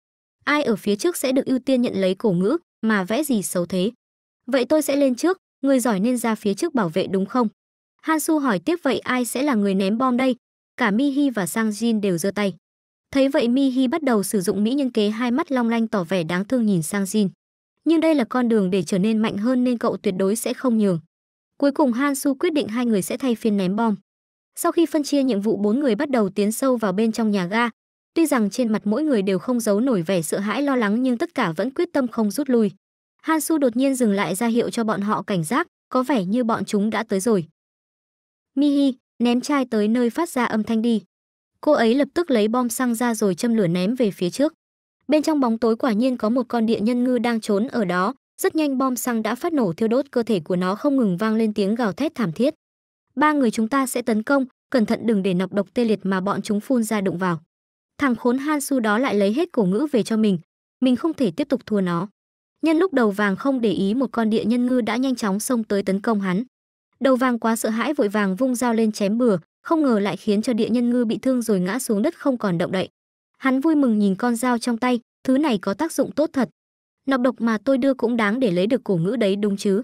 Ai ở phía trước sẽ được ưu tiên nhận lấy cổ ngữ, mà vẽ gì xấu thế. Vậy tôi sẽ lên trước, người giỏi nên ra phía trước bảo vệ đúng không? Han Su hỏi tiếp vậy ai sẽ là người ném bom đây? Cả Mi Hi và Sang Jin đều giơ tay. Thấy vậy Mi Hi bắt đầu sử dụng mỹ nhân kế hai mắt long lanh tỏ vẻ đáng thương nhìn Sang Jin. Nhưng đây là con đường để trở nên mạnh hơn nên cậu tuyệt đối sẽ không nhường. Cuối cùng Han Su quyết định hai người sẽ thay phiên ném bom. Sau khi phân chia nhiệm vụ bốn người bắt đầu tiến sâu vào bên trong nhà ga. Tuy rằng trên mặt mỗi người đều không giấu nổi vẻ sợ hãi lo lắng nhưng tất cả vẫn quyết tâm không rút lui. Han Su đột nhiên dừng lại ra hiệu cho bọn họ cảnh giác, có vẻ như bọn chúng đã tới rồi. Mihi, ném chai tới nơi phát ra âm thanh đi. Cô ấy lập tức lấy bom xăng ra rồi châm lửa ném về phía trước. Bên trong bóng tối quả nhiên có một con địa nhân ngư đang trốn ở đó, rất nhanh bom xăng đã phát nổ thiêu đốt cơ thể của nó không ngừng vang lên tiếng gào thét thảm thiết ba người chúng ta sẽ tấn công, cẩn thận đừng để nọc độc tê liệt mà bọn chúng phun ra đụng vào. Thằng khốn Han Su đó lại lấy hết cổ ngữ về cho mình, mình không thể tiếp tục thua nó. Nhân lúc đầu vàng không để ý một con địa nhân ngư đã nhanh chóng xông tới tấn công hắn. Đầu vàng quá sợ hãi vội vàng vung dao lên chém bừa, không ngờ lại khiến cho địa nhân ngư bị thương rồi ngã xuống đất không còn động đậy. Hắn vui mừng nhìn con dao trong tay, thứ này có tác dụng tốt thật. Nọc độc mà tôi đưa cũng đáng để lấy được cổ ngữ đấy đúng chứ.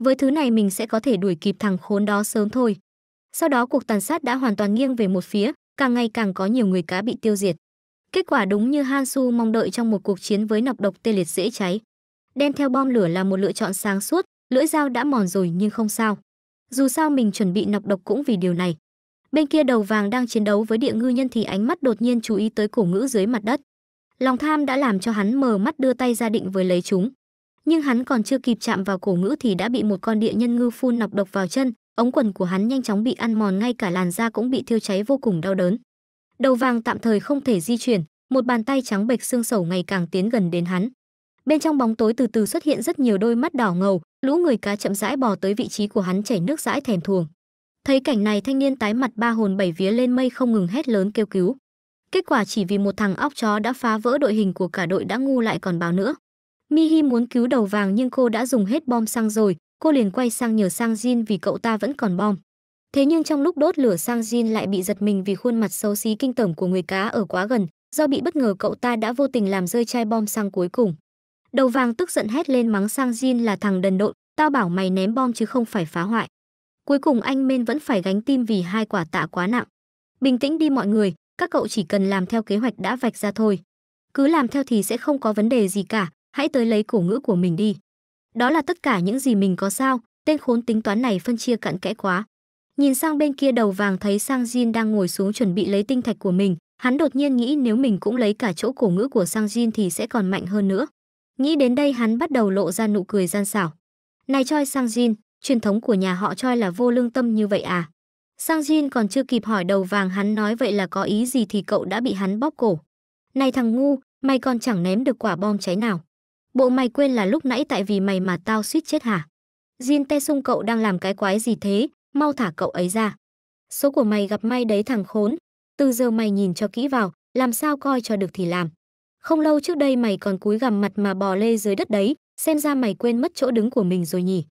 Với thứ này mình sẽ có thể đuổi kịp thằng khốn đó sớm thôi. Sau đó cuộc tàn sát đã hoàn toàn nghiêng về một phía, càng ngày càng có nhiều người cá bị tiêu diệt. Kết quả đúng như Han Su mong đợi trong một cuộc chiến với nọc độc tê liệt dễ cháy. Đem theo bom lửa là một lựa chọn sáng suốt, lưỡi dao đã mòn rồi nhưng không sao. Dù sao mình chuẩn bị nọc độc cũng vì điều này. Bên kia đầu vàng đang chiến đấu với địa ngư nhân thì ánh mắt đột nhiên chú ý tới cổ ngữ dưới mặt đất. Lòng tham đã làm cho hắn mờ mắt đưa tay ra định với lấy chúng nhưng hắn còn chưa kịp chạm vào cổ ngữ thì đã bị một con địa nhân ngư phun nọc độc vào chân ống quần của hắn nhanh chóng bị ăn mòn ngay cả làn da cũng bị thiêu cháy vô cùng đau đớn đầu vàng tạm thời không thể di chuyển một bàn tay trắng bệch xương sầu ngày càng tiến gần đến hắn bên trong bóng tối từ từ xuất hiện rất nhiều đôi mắt đỏ ngầu lũ người cá chậm rãi bò tới vị trí của hắn chảy nước dãi thèm thuồng thấy cảnh này thanh niên tái mặt ba hồn bảy vía lên mây không ngừng hét lớn kêu cứu kết quả chỉ vì một thằng óc chó đã phá vỡ đội hình của cả đội đã ngu lại còn báo nữa Mihi muốn cứu đầu vàng nhưng cô đã dùng hết bom xăng rồi, cô liền quay sang nhờ sang Jin vì cậu ta vẫn còn bom. Thế nhưng trong lúc đốt lửa sang Jin lại bị giật mình vì khuôn mặt xấu xí kinh tởm của người cá ở quá gần, do bị bất ngờ cậu ta đã vô tình làm rơi chai bom xăng cuối cùng. Đầu vàng tức giận hét lên mắng sang Jin là thằng đần độn, tao bảo mày ném bom chứ không phải phá hoại. Cuối cùng anh Men vẫn phải gánh tim vì hai quả tạ quá nặng. Bình tĩnh đi mọi người, các cậu chỉ cần làm theo kế hoạch đã vạch ra thôi. Cứ làm theo thì sẽ không có vấn đề gì cả, hãy tới lấy cổ ngữ của mình đi. Đó là tất cả những gì mình có sao, tên khốn tính toán này phân chia cặn kẽ quá. Nhìn sang bên kia đầu vàng thấy Sang Jin đang ngồi xuống chuẩn bị lấy tinh thạch của mình, hắn đột nhiên nghĩ nếu mình cũng lấy cả chỗ cổ ngữ của Sang Jin thì sẽ còn mạnh hơn nữa. Nghĩ đến đây hắn bắt đầu lộ ra nụ cười gian xảo. Này Choi Sang Jin, truyền thống của nhà họ Choi là vô lương tâm như vậy à? Sang Jin còn chưa kịp hỏi đầu vàng hắn nói vậy là có ý gì thì cậu đã bị hắn bóp cổ. Này thằng ngu, mày còn chẳng ném được quả bom cháy nào. Bộ mày quên là lúc nãy tại vì mày mà tao suýt chết hả? Jin Tae Sung cậu đang làm cái quái gì thế? Mau thả cậu ấy ra. Số của mày gặp may đấy thằng khốn. Từ giờ mày nhìn cho kỹ vào, làm sao coi cho được thì làm. Không lâu trước đây mày còn cúi gằm mặt mà bò lê dưới đất đấy, xem ra mày quên mất chỗ đứng của mình rồi nhỉ.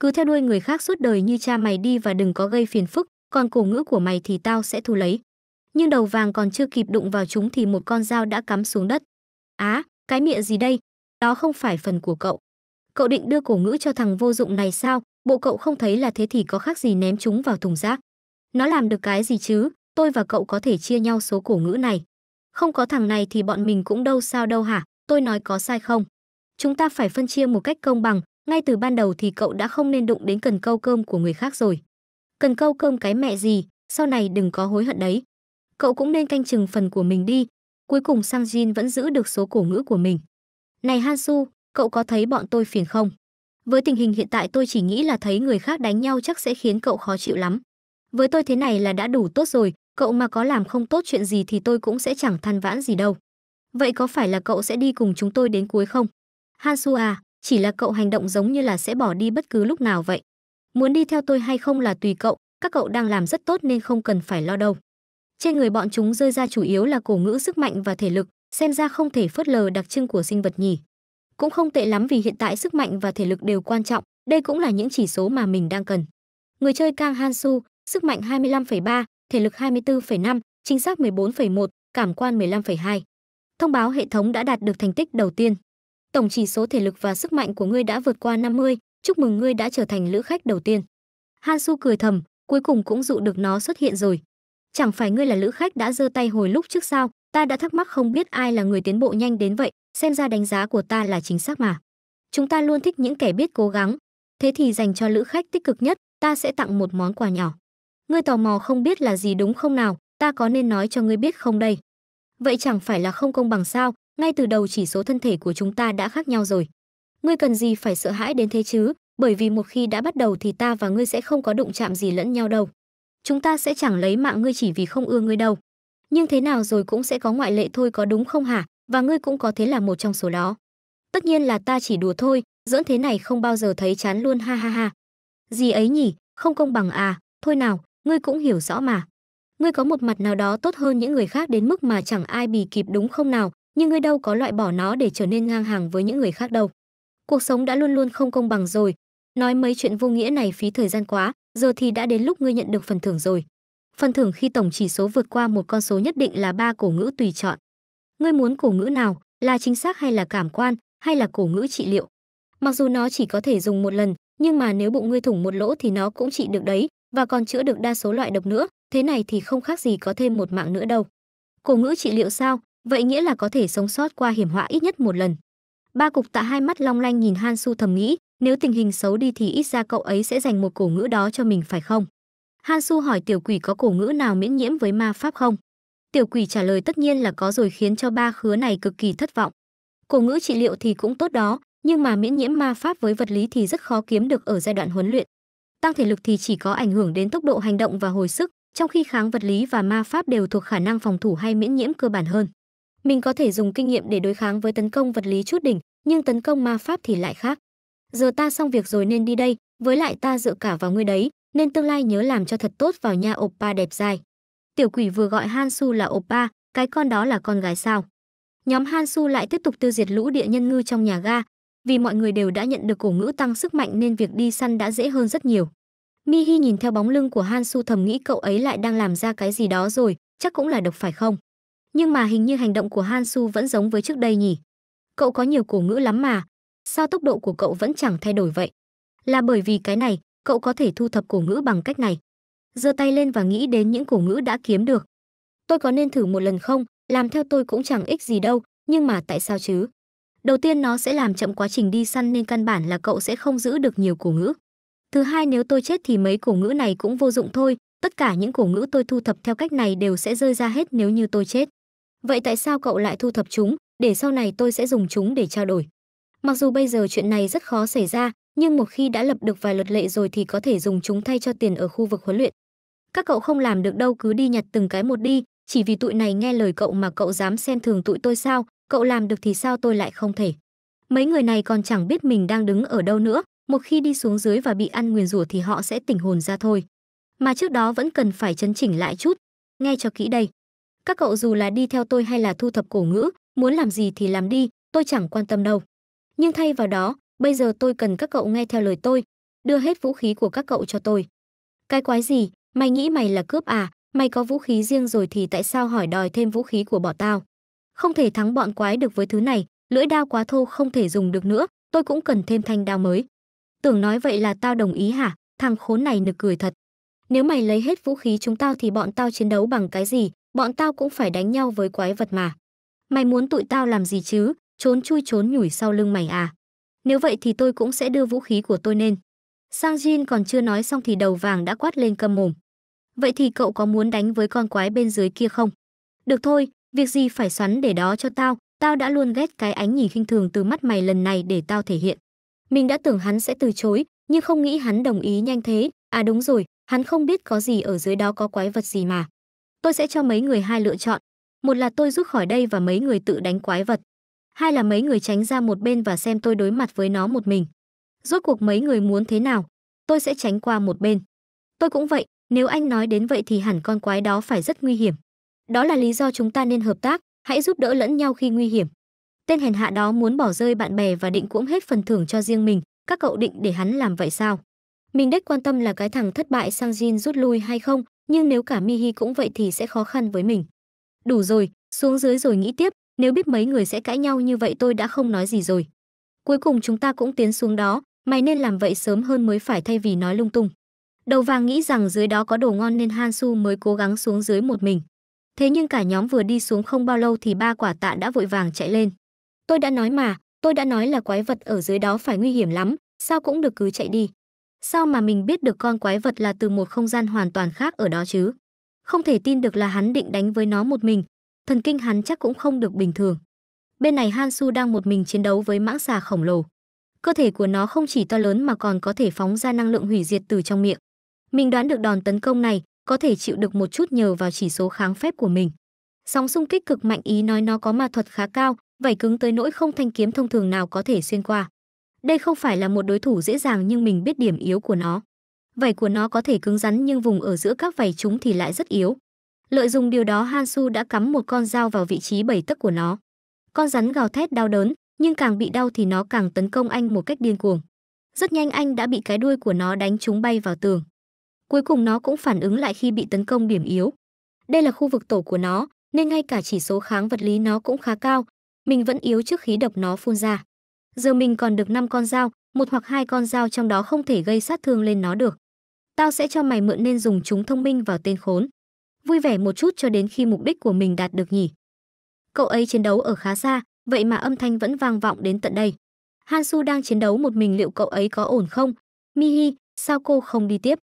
Cứ theo đuôi người khác suốt đời như cha mày đi và đừng có gây phiền phức, còn cổ ngữ của mày thì tao sẽ thu lấy. Nhưng đầu vàng còn chưa kịp đụng vào chúng thì một con dao đã cắm xuống đất. Á, cái miệng gì đây, đó không phải phần của cậu. Cậu định đưa cổ ngữ cho thằng vô dụng này sao? Bộ cậu không thấy là thế thì có khác gì ném chúng vào thùng rác. Nó làm được cái gì chứ? Tôi và cậu có thể chia nhau số cổ ngữ này. Không có thằng này thì bọn mình cũng đâu sao đâu hả? Tôi nói có sai không? Chúng ta phải phân chia một cách công bằng, ngay từ ban đầu thì cậu đã không nên đụng đến cần câu cơm của người khác rồi. Cần câu cơm cái mẹ gì, sau này đừng có hối hận đấy. Cậu cũng nên canh chừng phần của mình đi. Cuối cùng Sang Jin vẫn giữ được số cổ ngữ của mình. Này Hansu, cậu có thấy bọn tôi phiền không? Với tình hình hiện tại tôi chỉ nghĩ là thấy người khác đánh nhau chắc sẽ khiến cậu khó chịu lắm. Với tôi thế này là đã đủ tốt rồi, cậu mà có làm không tốt chuyện gì thì tôi cũng sẽ chẳng than vãn gì đâu. Vậy có phải là cậu sẽ đi cùng chúng tôi đến cuối không? Hansu à, chỉ là cậu hành động giống như là sẽ bỏ đi bất cứ lúc nào vậy. Muốn đi theo tôi hay không là tùy cậu, các cậu đang làm rất tốt nên không cần phải lo đâu. Trên người bọn chúng rơi ra chủ yếu là cổ ngữ sức mạnh và thể lực, xem ra không thể phớt lờ đặc trưng của sinh vật nhỉ. Cũng không tệ lắm vì hiện tại sức mạnh và thể lực đều quan trọng, đây cũng là những chỉ số mà mình đang cần. Người chơi Kang Hansu, sức mạnh 25,3, thể lực 24,5, chính xác 14,1, cảm quan 15,2. Thông báo hệ thống đã đạt được thành tích đầu tiên. Tổng chỉ số thể lực và sức mạnh của ngươi đã vượt qua 50, chúc mừng ngươi đã trở thành lữ khách đầu tiên. Hansu cười thầm, cuối cùng cũng dụ được nó xuất hiện rồi. Chẳng phải ngươi là lữ khách đã giơ tay hồi lúc trước sao, ta đã thắc mắc không biết ai là người tiến bộ nhanh đến vậy xem ra đánh giá của ta là chính xác mà chúng ta luôn thích những kẻ biết cố gắng thế thì dành cho lữ khách tích cực nhất ta sẽ tặng một món quà nhỏ ngươi tò mò không biết là gì đúng không nào ta có nên nói cho ngươi biết không đây vậy chẳng phải là không công bằng sao ngay từ đầu chỉ số thân thể của chúng ta đã khác nhau rồi ngươi cần gì phải sợ hãi đến thế chứ bởi vì một khi đã bắt đầu thì ta và ngươi sẽ không có đụng chạm gì lẫn nhau đâu chúng ta sẽ chẳng lấy mạng ngươi chỉ vì không ưa ngươi đâu nhưng thế nào rồi cũng sẽ có ngoại lệ thôi có đúng không hả? Và ngươi cũng có thế là một trong số đó. Tất nhiên là ta chỉ đùa thôi, dưỡng thế này không bao giờ thấy chán luôn ha ha ha. Gì ấy nhỉ, không công bằng à, thôi nào, ngươi cũng hiểu rõ mà. Ngươi có một mặt nào đó tốt hơn những người khác đến mức mà chẳng ai bì kịp đúng không nào, nhưng ngươi đâu có loại bỏ nó để trở nên ngang hàng với những người khác đâu. Cuộc sống đã luôn luôn không công bằng rồi. Nói mấy chuyện vô nghĩa này phí thời gian quá, giờ thì đã đến lúc ngươi nhận được phần thưởng rồi. Phần thưởng khi tổng chỉ số vượt qua một con số nhất định là ba cổ ngữ tùy chọn. Ngươi muốn cổ ngữ nào, là chính xác hay là cảm quan, hay là cổ ngữ trị liệu? Mặc dù nó chỉ có thể dùng một lần, nhưng mà nếu bụng ngươi thủng một lỗ thì nó cũng trị được đấy, và còn chữa được đa số loại độc nữa, thế này thì không khác gì có thêm một mạng nữa đâu. Cổ ngữ trị liệu sao? Vậy nghĩa là có thể sống sót qua hiểm họa ít nhất một lần. Ba cục tạ hai mắt long lanh nhìn Han Su thầm nghĩ, nếu tình hình xấu đi thì ít ra cậu ấy sẽ dành một cổ ngữ đó cho mình phải không? Han Su hỏi tiểu quỷ có cổ ngữ nào miễn nhiễm với ma pháp không? Tiểu quỷ trả lời tất nhiên là có rồi khiến cho ba khứa này cực kỳ thất vọng. Cổ ngữ trị liệu thì cũng tốt đó, nhưng mà miễn nhiễm ma pháp với vật lý thì rất khó kiếm được ở giai đoạn huấn luyện. Tăng thể lực thì chỉ có ảnh hưởng đến tốc độ hành động và hồi sức, trong khi kháng vật lý và ma pháp đều thuộc khả năng phòng thủ hay miễn nhiễm cơ bản hơn. Mình có thể dùng kinh nghiệm để đối kháng với tấn công vật lý chút đỉnh, nhưng tấn công ma pháp thì lại khác. Giờ ta xong việc rồi nên đi đây, với lại ta dựa cả vào ngươi đấy, nên tương lai nhớ làm cho thật tốt vào nha oppa đẹp dài. Tiểu quỷ vừa gọi Han Su là oppa, cái con đó là con gái sao? Nhóm Han Su lại tiếp tục tiêu diệt lũ địa nhân ngư trong nhà ga, vì mọi người đều đã nhận được cổ ngữ tăng sức mạnh nên việc đi săn đã dễ hơn rất nhiều. mihi nhìn theo bóng lưng của Han Su thầm nghĩ cậu ấy lại đang làm ra cái gì đó rồi, chắc cũng là độc phải không? Nhưng mà hình như hành động của Han Su vẫn giống với trước đây nhỉ. Cậu có nhiều cổ ngữ lắm mà, sao tốc độ của cậu vẫn chẳng thay đổi vậy? Là bởi vì cái này, cậu có thể thu thập cổ ngữ bằng cách này. Giơ tay lên và nghĩ đến những cổ ngữ đã kiếm được. Tôi có nên thử một lần không, làm theo tôi cũng chẳng ích gì đâu, nhưng mà tại sao chứ? Đầu tiên nó sẽ làm chậm quá trình đi săn nên căn bản là cậu sẽ không giữ được nhiều cổ ngữ. Thứ hai nếu tôi chết thì mấy cổ ngữ này cũng vô dụng thôi, tất cả những cổ ngữ tôi thu thập theo cách này đều sẽ rơi ra hết nếu như tôi chết. Vậy tại sao cậu lại thu thập chúng, để sau này tôi sẽ dùng chúng để trao đổi? Mặc dù bây giờ chuyện này rất khó xảy ra, nhưng một khi đã lập được vài luật lệ rồi thì có thể dùng chúng thay cho tiền ở khu vực huấn luyện. Các cậu không làm được đâu cứ đi nhặt từng cái một đi, chỉ vì tụi này nghe lời cậu mà cậu dám xem thường tụi tôi sao, cậu làm được thì sao tôi lại không thể. Mấy người này còn chẳng biết mình đang đứng ở đâu nữa, một khi đi xuống dưới và bị ăn nguyền rủa thì họ sẽ tỉnh hồn ra thôi. Mà trước đó vẫn cần phải chấn chỉnh lại chút, nghe cho kỹ đây. Các cậu dù là đi theo tôi hay là thu thập cổ ngữ, muốn làm gì thì làm đi, tôi chẳng quan tâm đâu. Nhưng thay vào đó, bây giờ tôi cần các cậu nghe theo lời tôi, đưa hết vũ khí của các cậu cho tôi. Cái quái gì, mày nghĩ mày là cướp à, mày có vũ khí riêng rồi thì tại sao hỏi đòi thêm vũ khí của bọn tao? Không thể thắng bọn quái được với thứ này, lưỡi đao quá thô không thể dùng được nữa, tôi cũng cần thêm thanh đao mới. Tưởng nói vậy là tao đồng ý hả, thằng khốn này nực cười thật. Nếu mày lấy hết vũ khí chúng tao thì bọn tao chiến đấu bằng cái gì, bọn tao cũng phải đánh nhau với quái vật mà. Mày muốn tụi tao làm gì chứ, trốn chui trốn nhủi sau lưng mày à? nếu vậy thì tôi cũng sẽ đưa vũ khí của tôi nên. Sang Jin còn chưa nói xong thì đầu vàng đã quát lên câm mồm. Vậy thì cậu có muốn đánh với con quái bên dưới kia không? Được thôi, việc gì phải xoắn để đó cho tao, tao đã luôn ghét cái ánh nhìn khinh thường từ mắt mày lần này để tao thể hiện. Mình đã tưởng hắn sẽ từ chối, nhưng không nghĩ hắn đồng ý nhanh thế. À đúng rồi, hắn không biết có gì ở dưới đó có quái vật gì mà. Tôi sẽ cho mấy người hai lựa chọn. Một là tôi rút khỏi đây và mấy người tự đánh quái vật hai là mấy người tránh ra một bên và xem tôi đối mặt với nó một mình. Rốt cuộc mấy người muốn thế nào, tôi sẽ tránh qua một bên. Tôi cũng vậy, nếu anh nói đến vậy thì hẳn con quái đó phải rất nguy hiểm. Đó là lý do chúng ta nên hợp tác, hãy giúp đỡ lẫn nhau khi nguy hiểm. Tên hèn hạ đó muốn bỏ rơi bạn bè và định cuỗng hết phần thưởng cho riêng mình, các cậu định để hắn làm vậy sao? Mình đếch quan tâm là cái thằng thất bại sang Jin rút lui hay không, nhưng nếu cả Mihi cũng vậy thì sẽ khó khăn với mình. Đủ rồi, xuống dưới rồi nghĩ tiếp, nếu biết mấy người sẽ cãi nhau như vậy tôi đã không nói gì rồi cuối cùng chúng ta cũng tiến xuống đó mày nên làm vậy sớm hơn mới phải thay vì nói lung tung đầu vàng nghĩ rằng dưới đó có đồ ngon nên han su mới cố gắng xuống dưới một mình thế nhưng cả nhóm vừa đi xuống không bao lâu thì ba quả tạ đã vội vàng chạy lên tôi đã nói mà tôi đã nói là quái vật ở dưới đó phải nguy hiểm lắm sao cũng được cứ chạy đi sao mà mình biết được con quái vật là từ một không gian hoàn toàn khác ở đó chứ không thể tin được là hắn định đánh với nó một mình thần kinh hắn chắc cũng không được bình thường. Bên này Han Su đang một mình chiến đấu với mãng xà khổng lồ. Cơ thể của nó không chỉ to lớn mà còn có thể phóng ra năng lượng hủy diệt từ trong miệng. Mình đoán được đòn tấn công này có thể chịu được một chút nhờ vào chỉ số kháng phép của mình. Sóng xung kích cực mạnh ý nói nó có ma thuật khá cao, vảy cứng tới nỗi không thanh kiếm thông thường nào có thể xuyên qua. Đây không phải là một đối thủ dễ dàng nhưng mình biết điểm yếu của nó. Vảy của nó có thể cứng rắn nhưng vùng ở giữa các vảy chúng thì lại rất yếu. Lợi dụng điều đó Han Su đã cắm một con dao vào vị trí bảy tấc của nó. Con rắn gào thét đau đớn, nhưng càng bị đau thì nó càng tấn công anh một cách điên cuồng. Rất nhanh anh đã bị cái đuôi của nó đánh trúng bay vào tường. Cuối cùng nó cũng phản ứng lại khi bị tấn công điểm yếu. Đây là khu vực tổ của nó, nên ngay cả chỉ số kháng vật lý nó cũng khá cao, mình vẫn yếu trước khí độc nó phun ra. Giờ mình còn được 5 con dao, một hoặc hai con dao trong đó không thể gây sát thương lên nó được. Tao sẽ cho mày mượn nên dùng chúng thông minh vào tên khốn vui vẻ một chút cho đến khi mục đích của mình đạt được nhỉ. Cậu ấy chiến đấu ở khá xa, vậy mà âm thanh vẫn vang vọng đến tận đây. Hansu đang chiến đấu một mình liệu cậu ấy có ổn không? Mihi, sao cô không đi tiếp?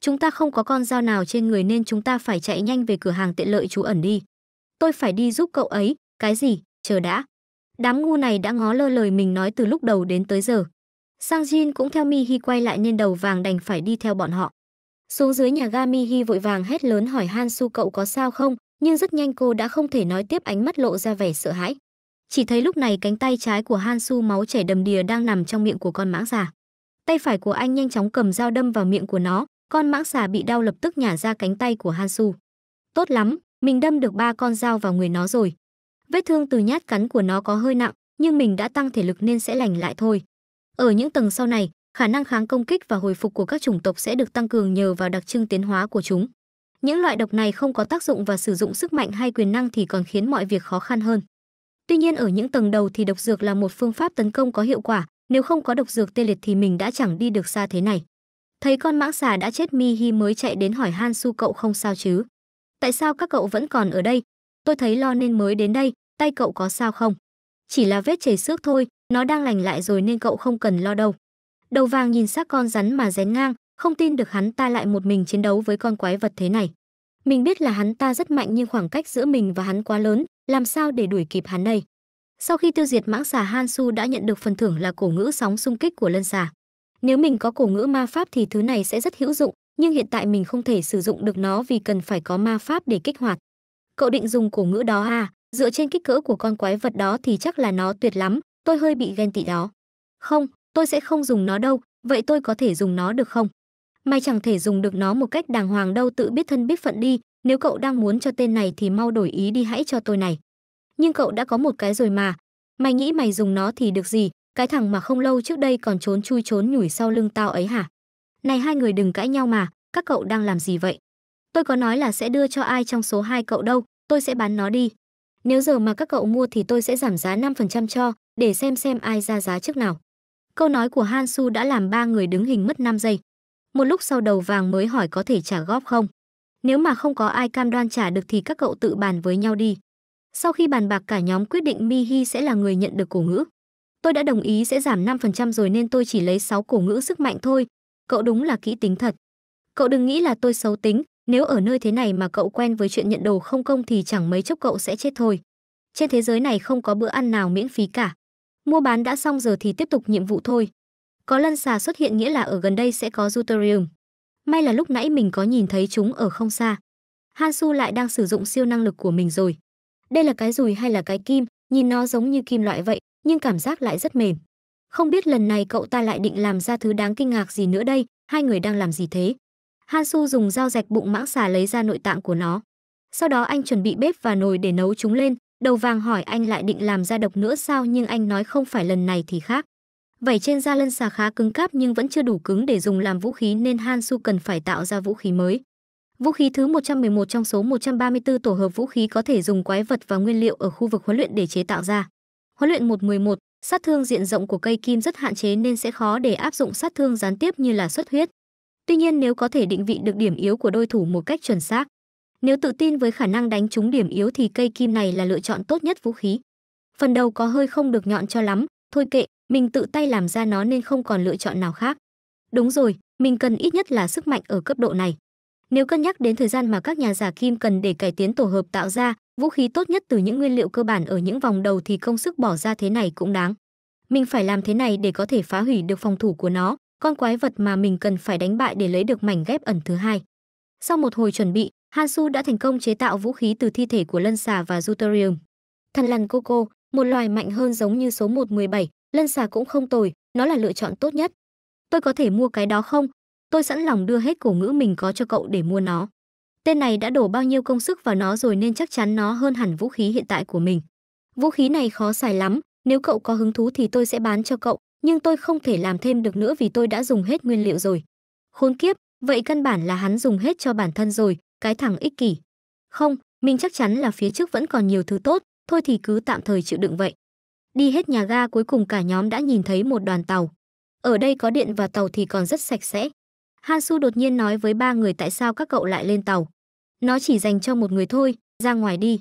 Chúng ta không có con dao nào trên người nên chúng ta phải chạy nhanh về cửa hàng tiện lợi trú ẩn đi. Tôi phải đi giúp cậu ấy, cái gì, chờ đã. Đám ngu này đã ngó lơ lời mình nói từ lúc đầu đến tới giờ. Sang Jin cũng theo Mihi quay lại nên đầu vàng đành phải đi theo bọn họ. Xuống dưới nhà ga Mihi vội vàng hét lớn hỏi Han Su cậu có sao không, nhưng rất nhanh cô đã không thể nói tiếp ánh mắt lộ ra vẻ sợ hãi. Chỉ thấy lúc này cánh tay trái của Han Su máu chảy đầm đìa đang nằm trong miệng của con mãng xà. Tay phải của anh nhanh chóng cầm dao đâm vào miệng của nó, con mãng xà bị đau lập tức nhả ra cánh tay của Han Su. Tốt lắm, mình đâm được ba con dao vào người nó rồi. Vết thương từ nhát cắn của nó có hơi nặng, nhưng mình đã tăng thể lực nên sẽ lành lại thôi. Ở những tầng sau này, khả năng kháng công kích và hồi phục của các chủng tộc sẽ được tăng cường nhờ vào đặc trưng tiến hóa của chúng. Những loại độc này không có tác dụng và sử dụng sức mạnh hay quyền năng thì còn khiến mọi việc khó khăn hơn. Tuy nhiên ở những tầng đầu thì độc dược là một phương pháp tấn công có hiệu quả, nếu không có độc dược tê liệt thì mình đã chẳng đi được xa thế này. Thấy con mãng xà đã chết Mi Hi mới chạy đến hỏi Han Su cậu không sao chứ? Tại sao các cậu vẫn còn ở đây? Tôi thấy lo nên mới đến đây, tay cậu có sao không? Chỉ là vết chảy xước thôi, nó đang lành lại rồi nên cậu không cần lo đâu. Đầu vàng nhìn xác con rắn mà rén ngang, không tin được hắn ta lại một mình chiến đấu với con quái vật thế này. Mình biết là hắn ta rất mạnh nhưng khoảng cách giữa mình và hắn quá lớn, làm sao để đuổi kịp hắn đây? Sau khi tiêu diệt mãng xà Han Su đã nhận được phần thưởng là cổ ngữ sóng xung kích của lân xà. Nếu mình có cổ ngữ ma pháp thì thứ này sẽ rất hữu dụng, nhưng hiện tại mình không thể sử dụng được nó vì cần phải có ma pháp để kích hoạt. Cậu định dùng cổ ngữ đó à? Dựa trên kích cỡ của con quái vật đó thì chắc là nó tuyệt lắm, tôi hơi bị ghen tị đó. Không, tôi sẽ không dùng nó đâu, vậy tôi có thể dùng nó được không? Mày chẳng thể dùng được nó một cách đàng hoàng đâu tự biết thân biết phận đi, nếu cậu đang muốn cho tên này thì mau đổi ý đi hãy cho tôi này. Nhưng cậu đã có một cái rồi mà, mày nghĩ mày dùng nó thì được gì, cái thằng mà không lâu trước đây còn trốn chui trốn nhủi sau lưng tao ấy hả? Này hai người đừng cãi nhau mà, các cậu đang làm gì vậy? Tôi có nói là sẽ đưa cho ai trong số hai cậu đâu, tôi sẽ bán nó đi. Nếu giờ mà các cậu mua thì tôi sẽ giảm giá 5% cho, để xem xem ai ra giá trước nào. Câu nói của Han Su đã làm ba người đứng hình mất 5 giây. Một lúc sau đầu vàng mới hỏi có thể trả góp không. Nếu mà không có ai cam đoan trả được thì các cậu tự bàn với nhau đi. Sau khi bàn bạc cả nhóm quyết định Mi Hi sẽ là người nhận được cổ ngữ. Tôi đã đồng ý sẽ giảm 5% rồi nên tôi chỉ lấy 6 cổ ngữ sức mạnh thôi. Cậu đúng là kỹ tính thật. Cậu đừng nghĩ là tôi xấu tính, nếu ở nơi thế này mà cậu quen với chuyện nhận đồ không công thì chẳng mấy chốc cậu sẽ chết thôi. Trên thế giới này không có bữa ăn nào miễn phí cả. Mua bán đã xong giờ thì tiếp tục nhiệm vụ thôi. Có lân xà xuất hiện nghĩa là ở gần đây sẽ có Juterium. May là lúc nãy mình có nhìn thấy chúng ở không xa. Hansu lại đang sử dụng siêu năng lực của mình rồi. Đây là cái rùi hay là cái kim, nhìn nó giống như kim loại vậy, nhưng cảm giác lại rất mềm. Không biết lần này cậu ta lại định làm ra thứ đáng kinh ngạc gì nữa đây, hai người đang làm gì thế? Hansu dùng dao rạch bụng mãng xà lấy ra nội tạng của nó. Sau đó anh chuẩn bị bếp và nồi để nấu chúng lên, Đầu vàng hỏi anh lại định làm ra độc nữa sao nhưng anh nói không phải lần này thì khác. Vảy trên da lân xà khá cứng cáp nhưng vẫn chưa đủ cứng để dùng làm vũ khí nên Han Su cần phải tạo ra vũ khí mới. Vũ khí thứ 111 trong số 134 tổ hợp vũ khí có thể dùng quái vật và nguyên liệu ở khu vực huấn luyện để chế tạo ra. Huấn luyện 111, sát thương diện rộng của cây kim rất hạn chế nên sẽ khó để áp dụng sát thương gián tiếp như là xuất huyết. Tuy nhiên nếu có thể định vị được điểm yếu của đối thủ một cách chuẩn xác, nếu tự tin với khả năng đánh trúng điểm yếu thì cây kim này là lựa chọn tốt nhất vũ khí. Phần đầu có hơi không được nhọn cho lắm, thôi kệ, mình tự tay làm ra nó nên không còn lựa chọn nào khác. Đúng rồi, mình cần ít nhất là sức mạnh ở cấp độ này. Nếu cân nhắc đến thời gian mà các nhà giả kim cần để cải tiến tổ hợp tạo ra, vũ khí tốt nhất từ những nguyên liệu cơ bản ở những vòng đầu thì công sức bỏ ra thế này cũng đáng. Mình phải làm thế này để có thể phá hủy được phòng thủ của nó, con quái vật mà mình cần phải đánh bại để lấy được mảnh ghép ẩn thứ hai. Sau một hồi chuẩn bị, Hansu đã thành công chế tạo vũ khí từ thi thể của lân xà và Deuterium. Thần lằn Coco, một loài mạnh hơn giống như số 117, lân xà cũng không tồi, nó là lựa chọn tốt nhất. Tôi có thể mua cái đó không? Tôi sẵn lòng đưa hết cổ ngữ mình có cho cậu để mua nó. Tên này đã đổ bao nhiêu công sức vào nó rồi nên chắc chắn nó hơn hẳn vũ khí hiện tại của mình. Vũ khí này khó xài lắm, nếu cậu có hứng thú thì tôi sẽ bán cho cậu, nhưng tôi không thể làm thêm được nữa vì tôi đã dùng hết nguyên liệu rồi. Khốn kiếp, vậy căn bản là hắn dùng hết cho bản thân rồi, cái thằng ích kỷ. Không, mình chắc chắn là phía trước vẫn còn nhiều thứ tốt, thôi thì cứ tạm thời chịu đựng vậy. Đi hết nhà ga cuối cùng cả nhóm đã nhìn thấy một đoàn tàu. Ở đây có điện và tàu thì còn rất sạch sẽ. Hansu đột nhiên nói với ba người tại sao các cậu lại lên tàu. Nó chỉ dành cho một người thôi, ra ngoài đi.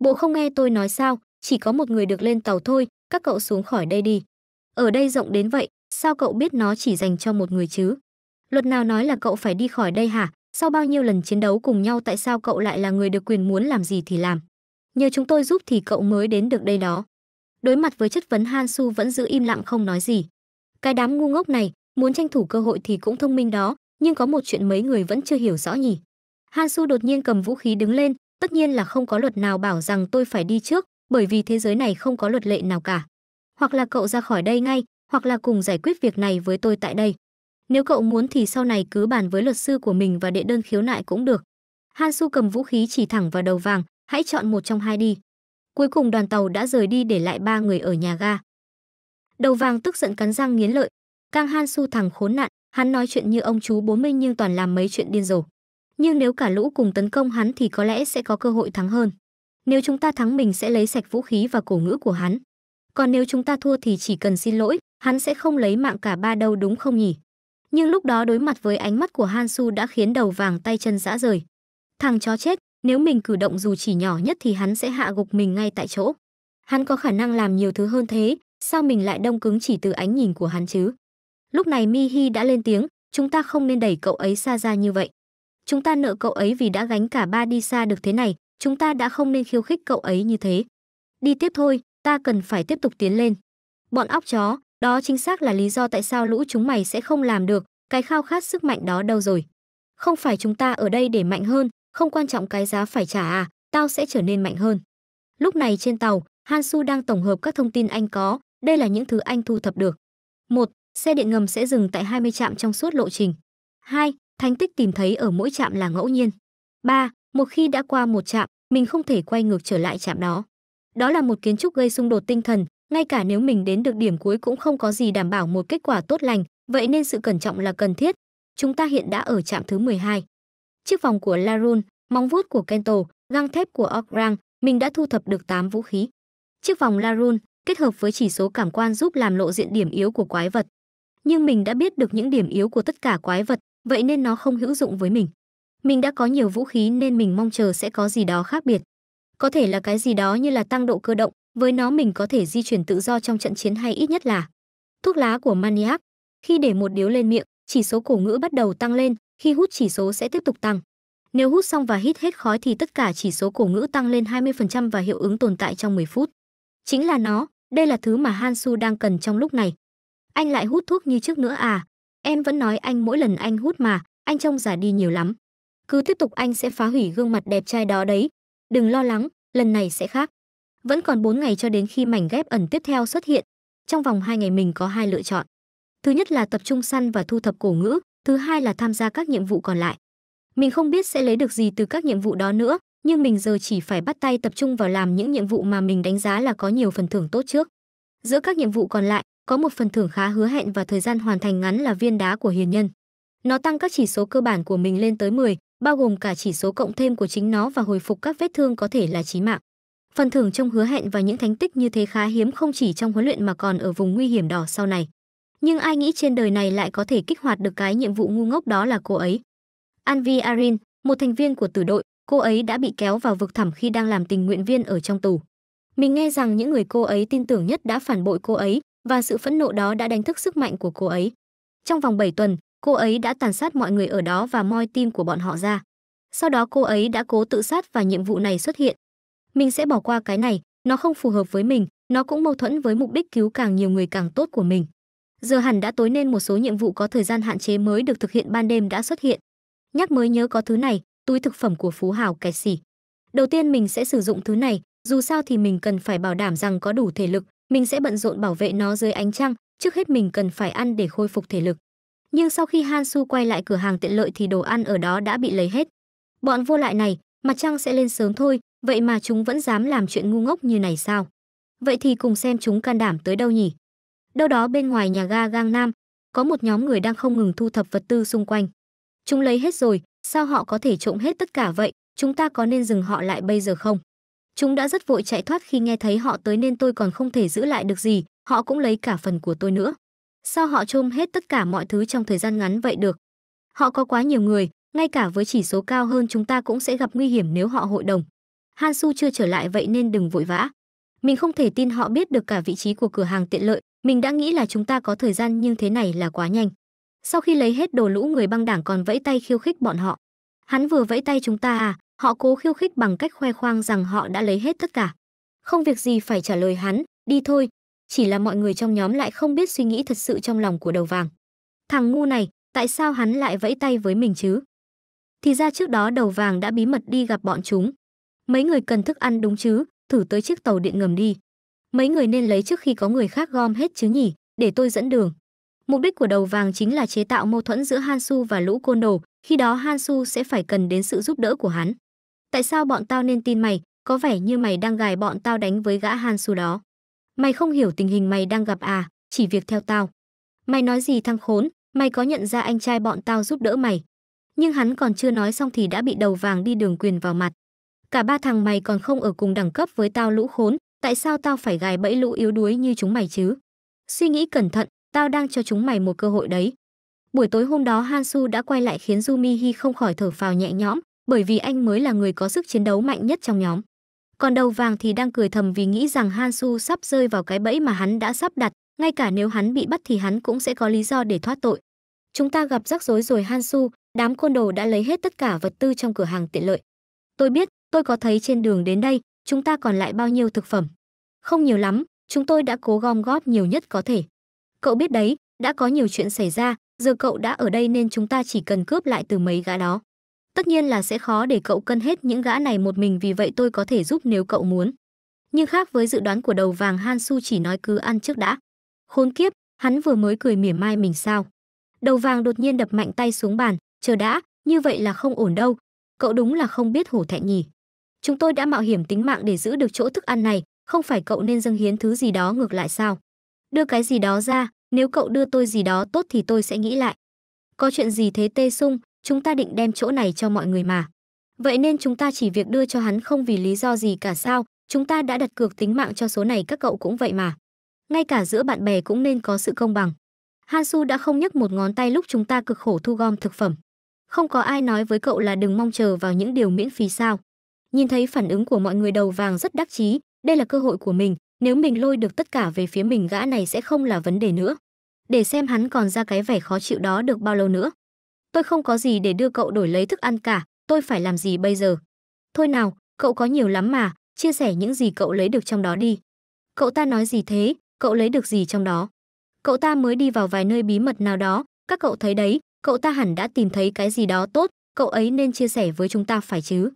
Bộ không nghe tôi nói sao, chỉ có một người được lên tàu thôi, các cậu xuống khỏi đây đi. Ở đây rộng đến vậy, sao cậu biết nó chỉ dành cho một người chứ? Luật nào nói là cậu phải đi khỏi đây hả? Sau bao nhiêu lần chiến đấu cùng nhau tại sao cậu lại là người được quyền muốn làm gì thì làm? Nhờ chúng tôi giúp thì cậu mới đến được đây đó. Đối mặt với chất vấn Han Su vẫn giữ im lặng không nói gì. Cái đám ngu ngốc này, muốn tranh thủ cơ hội thì cũng thông minh đó, nhưng có một chuyện mấy người vẫn chưa hiểu rõ nhỉ. Han Su đột nhiên cầm vũ khí đứng lên, tất nhiên là không có luật nào bảo rằng tôi phải đi trước, bởi vì thế giới này không có luật lệ nào cả. Hoặc là cậu ra khỏi đây ngay, hoặc là cùng giải quyết việc này với tôi tại đây. Nếu cậu muốn thì sau này cứ bàn với luật sư của mình và đệ đơn khiếu nại cũng được. Han Su cầm vũ khí chỉ thẳng vào đầu vàng, hãy chọn một trong hai đi. Cuối cùng đoàn tàu đã rời đi để lại ba người ở nhà ga. Đầu vàng tức giận cắn răng nghiến lợi. Kang Han Su thằng khốn nạn, hắn nói chuyện như ông chú 40 nhưng toàn làm mấy chuyện điên rồ. Nhưng nếu cả lũ cùng tấn công hắn thì có lẽ sẽ có cơ hội thắng hơn. Nếu chúng ta thắng mình sẽ lấy sạch vũ khí và cổ ngữ của hắn. Còn nếu chúng ta thua thì chỉ cần xin lỗi, hắn sẽ không lấy mạng cả ba đâu đúng không nhỉ? nhưng lúc đó đối mặt với ánh mắt của Hansu đã khiến đầu vàng tay chân dã rời. Thằng chó chết, nếu mình cử động dù chỉ nhỏ nhất thì hắn sẽ hạ gục mình ngay tại chỗ. Hắn có khả năng làm nhiều thứ hơn thế, sao mình lại đông cứng chỉ từ ánh nhìn của hắn chứ? Lúc này Mi Hi đã lên tiếng, chúng ta không nên đẩy cậu ấy xa ra như vậy. Chúng ta nợ cậu ấy vì đã gánh cả ba đi xa được thế này, chúng ta đã không nên khiêu khích cậu ấy như thế. Đi tiếp thôi, ta cần phải tiếp tục tiến lên. Bọn óc chó, đó chính xác là lý do tại sao lũ chúng mày sẽ không làm được, cái khao khát sức mạnh đó đâu rồi. Không phải chúng ta ở đây để mạnh hơn, không quan trọng cái giá phải trả à, tao sẽ trở nên mạnh hơn. Lúc này trên tàu, Han Su đang tổng hợp các thông tin anh có, đây là những thứ anh thu thập được. 1. Xe điện ngầm sẽ dừng tại 20 trạm trong suốt lộ trình. 2. Thành tích tìm thấy ở mỗi trạm là ngẫu nhiên. 3. Một khi đã qua một trạm, mình không thể quay ngược trở lại trạm đó. Đó là một kiến trúc gây xung đột tinh thần, ngay cả nếu mình đến được điểm cuối cũng không có gì đảm bảo một kết quả tốt lành, vậy nên sự cẩn trọng là cần thiết. Chúng ta hiện đã ở trạm thứ 12. Chiếc vòng của Larun, móng vuốt của Kento, găng thép của Ograng mình đã thu thập được 8 vũ khí. Chiếc vòng Larun kết hợp với chỉ số cảm quan giúp làm lộ diện điểm yếu của quái vật. Nhưng mình đã biết được những điểm yếu của tất cả quái vật, vậy nên nó không hữu dụng với mình. Mình đã có nhiều vũ khí nên mình mong chờ sẽ có gì đó khác biệt. Có thể là cái gì đó như là tăng độ cơ động, với nó mình có thể di chuyển tự do trong trận chiến hay ít nhất là thuốc lá của maniac. Khi để một điếu lên miệng, chỉ số cổ ngữ bắt đầu tăng lên, khi hút chỉ số sẽ tiếp tục tăng. Nếu hút xong và hít hết khói thì tất cả chỉ số cổ ngữ tăng lên 20% và hiệu ứng tồn tại trong 10 phút. Chính là nó, đây là thứ mà Hansu đang cần trong lúc này. Anh lại hút thuốc như trước nữa à? Em vẫn nói anh mỗi lần anh hút mà, anh trông già đi nhiều lắm. Cứ tiếp tục anh sẽ phá hủy gương mặt đẹp trai đó đấy. Đừng lo lắng, lần này sẽ khác. Vẫn còn 4 ngày cho đến khi mảnh ghép ẩn tiếp theo xuất hiện. Trong vòng 2 ngày mình có hai lựa chọn. Thứ nhất là tập trung săn và thu thập cổ ngữ, thứ hai là tham gia các nhiệm vụ còn lại. Mình không biết sẽ lấy được gì từ các nhiệm vụ đó nữa, nhưng mình giờ chỉ phải bắt tay tập trung vào làm những nhiệm vụ mà mình đánh giá là có nhiều phần thưởng tốt trước. Giữa các nhiệm vụ còn lại, có một phần thưởng khá hứa hẹn và thời gian hoàn thành ngắn là viên đá của hiền nhân. Nó tăng các chỉ số cơ bản của mình lên tới 10, bao gồm cả chỉ số cộng thêm của chính nó và hồi phục các vết thương có thể là chí mạng. Phần thưởng trong hứa hẹn và những thành tích như thế khá hiếm không chỉ trong huấn luyện mà còn ở vùng nguy hiểm đỏ sau này. Nhưng ai nghĩ trên đời này lại có thể kích hoạt được cái nhiệm vụ ngu ngốc đó là cô ấy. Anvi Arin, một thành viên của tử đội, cô ấy đã bị kéo vào vực thẳm khi đang làm tình nguyện viên ở trong tù. Mình nghe rằng những người cô ấy tin tưởng nhất đã phản bội cô ấy và sự phẫn nộ đó đã đánh thức sức mạnh của cô ấy. Trong vòng 7 tuần, cô ấy đã tàn sát mọi người ở đó và moi tim của bọn họ ra. Sau đó cô ấy đã cố tự sát và nhiệm vụ này xuất hiện, mình sẽ bỏ qua cái này nó không phù hợp với mình nó cũng mâu thuẫn với mục đích cứu càng nhiều người càng tốt của mình giờ hẳn đã tối nên một số nhiệm vụ có thời gian hạn chế mới được thực hiện ban đêm đã xuất hiện nhắc mới nhớ có thứ này túi thực phẩm của phú hào kẹt xỉ đầu tiên mình sẽ sử dụng thứ này dù sao thì mình cần phải bảo đảm rằng có đủ thể lực mình sẽ bận rộn bảo vệ nó dưới ánh trăng trước hết mình cần phải ăn để khôi phục thể lực nhưng sau khi han su quay lại cửa hàng tiện lợi thì đồ ăn ở đó đã bị lấy hết bọn vô lại này mặt trăng sẽ lên sớm thôi Vậy mà chúng vẫn dám làm chuyện ngu ngốc như này sao? Vậy thì cùng xem chúng can đảm tới đâu nhỉ? Đâu đó bên ngoài nhà ga Gang Nam, có một nhóm người đang không ngừng thu thập vật tư xung quanh. Chúng lấy hết rồi, sao họ có thể trộm hết tất cả vậy? Chúng ta có nên dừng họ lại bây giờ không? Chúng đã rất vội chạy thoát khi nghe thấy họ tới nên tôi còn không thể giữ lại được gì, họ cũng lấy cả phần của tôi nữa. Sao họ trộm hết tất cả mọi thứ trong thời gian ngắn vậy được? Họ có quá nhiều người, ngay cả với chỉ số cao hơn chúng ta cũng sẽ gặp nguy hiểm nếu họ hội đồng. Han Su chưa trở lại vậy nên đừng vội vã. Mình không thể tin họ biết được cả vị trí của cửa hàng tiện lợi, mình đã nghĩ là chúng ta có thời gian nhưng thế này là quá nhanh. Sau khi lấy hết đồ lũ người băng đảng còn vẫy tay khiêu khích bọn họ. Hắn vừa vẫy tay chúng ta à, họ cố khiêu khích bằng cách khoe khoang rằng họ đã lấy hết tất cả. Không việc gì phải trả lời hắn, đi thôi. Chỉ là mọi người trong nhóm lại không biết suy nghĩ thật sự trong lòng của đầu vàng. Thằng ngu này, tại sao hắn lại vẫy tay với mình chứ? Thì ra trước đó đầu vàng đã bí mật đi gặp bọn chúng. Mấy người cần thức ăn đúng chứ, thử tới chiếc tàu điện ngầm đi. Mấy người nên lấy trước khi có người khác gom hết chứ nhỉ, để tôi dẫn đường. Mục đích của đầu vàng chính là chế tạo mâu thuẫn giữa Hansu và lũ côn đồ, khi đó Hansu sẽ phải cần đến sự giúp đỡ của hắn. Tại sao bọn tao nên tin mày, có vẻ như mày đang gài bọn tao đánh với gã Hansu đó. Mày không hiểu tình hình mày đang gặp à, chỉ việc theo tao. Mày nói gì thằng khốn, mày có nhận ra anh trai bọn tao giúp đỡ mày. Nhưng hắn còn chưa nói xong thì đã bị đầu vàng đi đường quyền vào mặt cả ba thằng mày còn không ở cùng đẳng cấp với tao lũ khốn, tại sao tao phải gài bẫy lũ yếu đuối như chúng mày chứ? Suy nghĩ cẩn thận, tao đang cho chúng mày một cơ hội đấy. Buổi tối hôm đó Hansu đã quay lại khiến Jumihi không khỏi thở phào nhẹ nhõm, bởi vì anh mới là người có sức chiến đấu mạnh nhất trong nhóm. Còn đầu vàng thì đang cười thầm vì nghĩ rằng Hansu sắp rơi vào cái bẫy mà hắn đã sắp đặt, ngay cả nếu hắn bị bắt thì hắn cũng sẽ có lý do để thoát tội. Chúng ta gặp rắc rối rồi Hansu, đám côn đồ đã lấy hết tất cả vật tư trong cửa hàng tiện lợi. Tôi biết, tôi có thấy trên đường đến đây, chúng ta còn lại bao nhiêu thực phẩm? Không nhiều lắm, chúng tôi đã cố gom góp nhiều nhất có thể. Cậu biết đấy, đã có nhiều chuyện xảy ra, giờ cậu đã ở đây nên chúng ta chỉ cần cướp lại từ mấy gã đó. Tất nhiên là sẽ khó để cậu cân hết những gã này một mình vì vậy tôi có thể giúp nếu cậu muốn. Nhưng khác với dự đoán của đầu vàng Han Su chỉ nói cứ ăn trước đã. Khốn kiếp, hắn vừa mới cười mỉa mai mình sao. Đầu vàng đột nhiên đập mạnh tay xuống bàn, chờ đã, như vậy là không ổn đâu. Cậu đúng là không biết hổ thẹn nhỉ chúng tôi đã mạo hiểm tính mạng để giữ được chỗ thức ăn này không phải cậu nên dâng hiến thứ gì đó ngược lại sao đưa cái gì đó ra nếu cậu đưa tôi gì đó tốt thì tôi sẽ nghĩ lại có chuyện gì thế tê sung chúng ta định đem chỗ này cho mọi người mà vậy nên chúng ta chỉ việc đưa cho hắn không vì lý do gì cả sao chúng ta đã đặt cược tính mạng cho số này các cậu cũng vậy mà ngay cả giữa bạn bè cũng nên có sự công bằng Han Su đã không nhấc một ngón tay lúc chúng ta cực khổ thu gom thực phẩm không có ai nói với cậu là đừng mong chờ vào những điều miễn phí sao Nhìn thấy phản ứng của mọi người đầu vàng rất đắc chí, đây là cơ hội của mình, nếu mình lôi được tất cả về phía mình gã này sẽ không là vấn đề nữa. Để xem hắn còn ra cái vẻ khó chịu đó được bao lâu nữa. Tôi không có gì để đưa cậu đổi lấy thức ăn cả, tôi phải làm gì bây giờ? Thôi nào, cậu có nhiều lắm mà, chia sẻ những gì cậu lấy được trong đó đi. Cậu ta nói gì thế, cậu lấy được gì trong đó? Cậu ta mới đi vào vài nơi bí mật nào đó, các cậu thấy đấy, cậu ta hẳn đã tìm thấy cái gì đó tốt, cậu ấy nên chia sẻ với chúng ta phải chứ?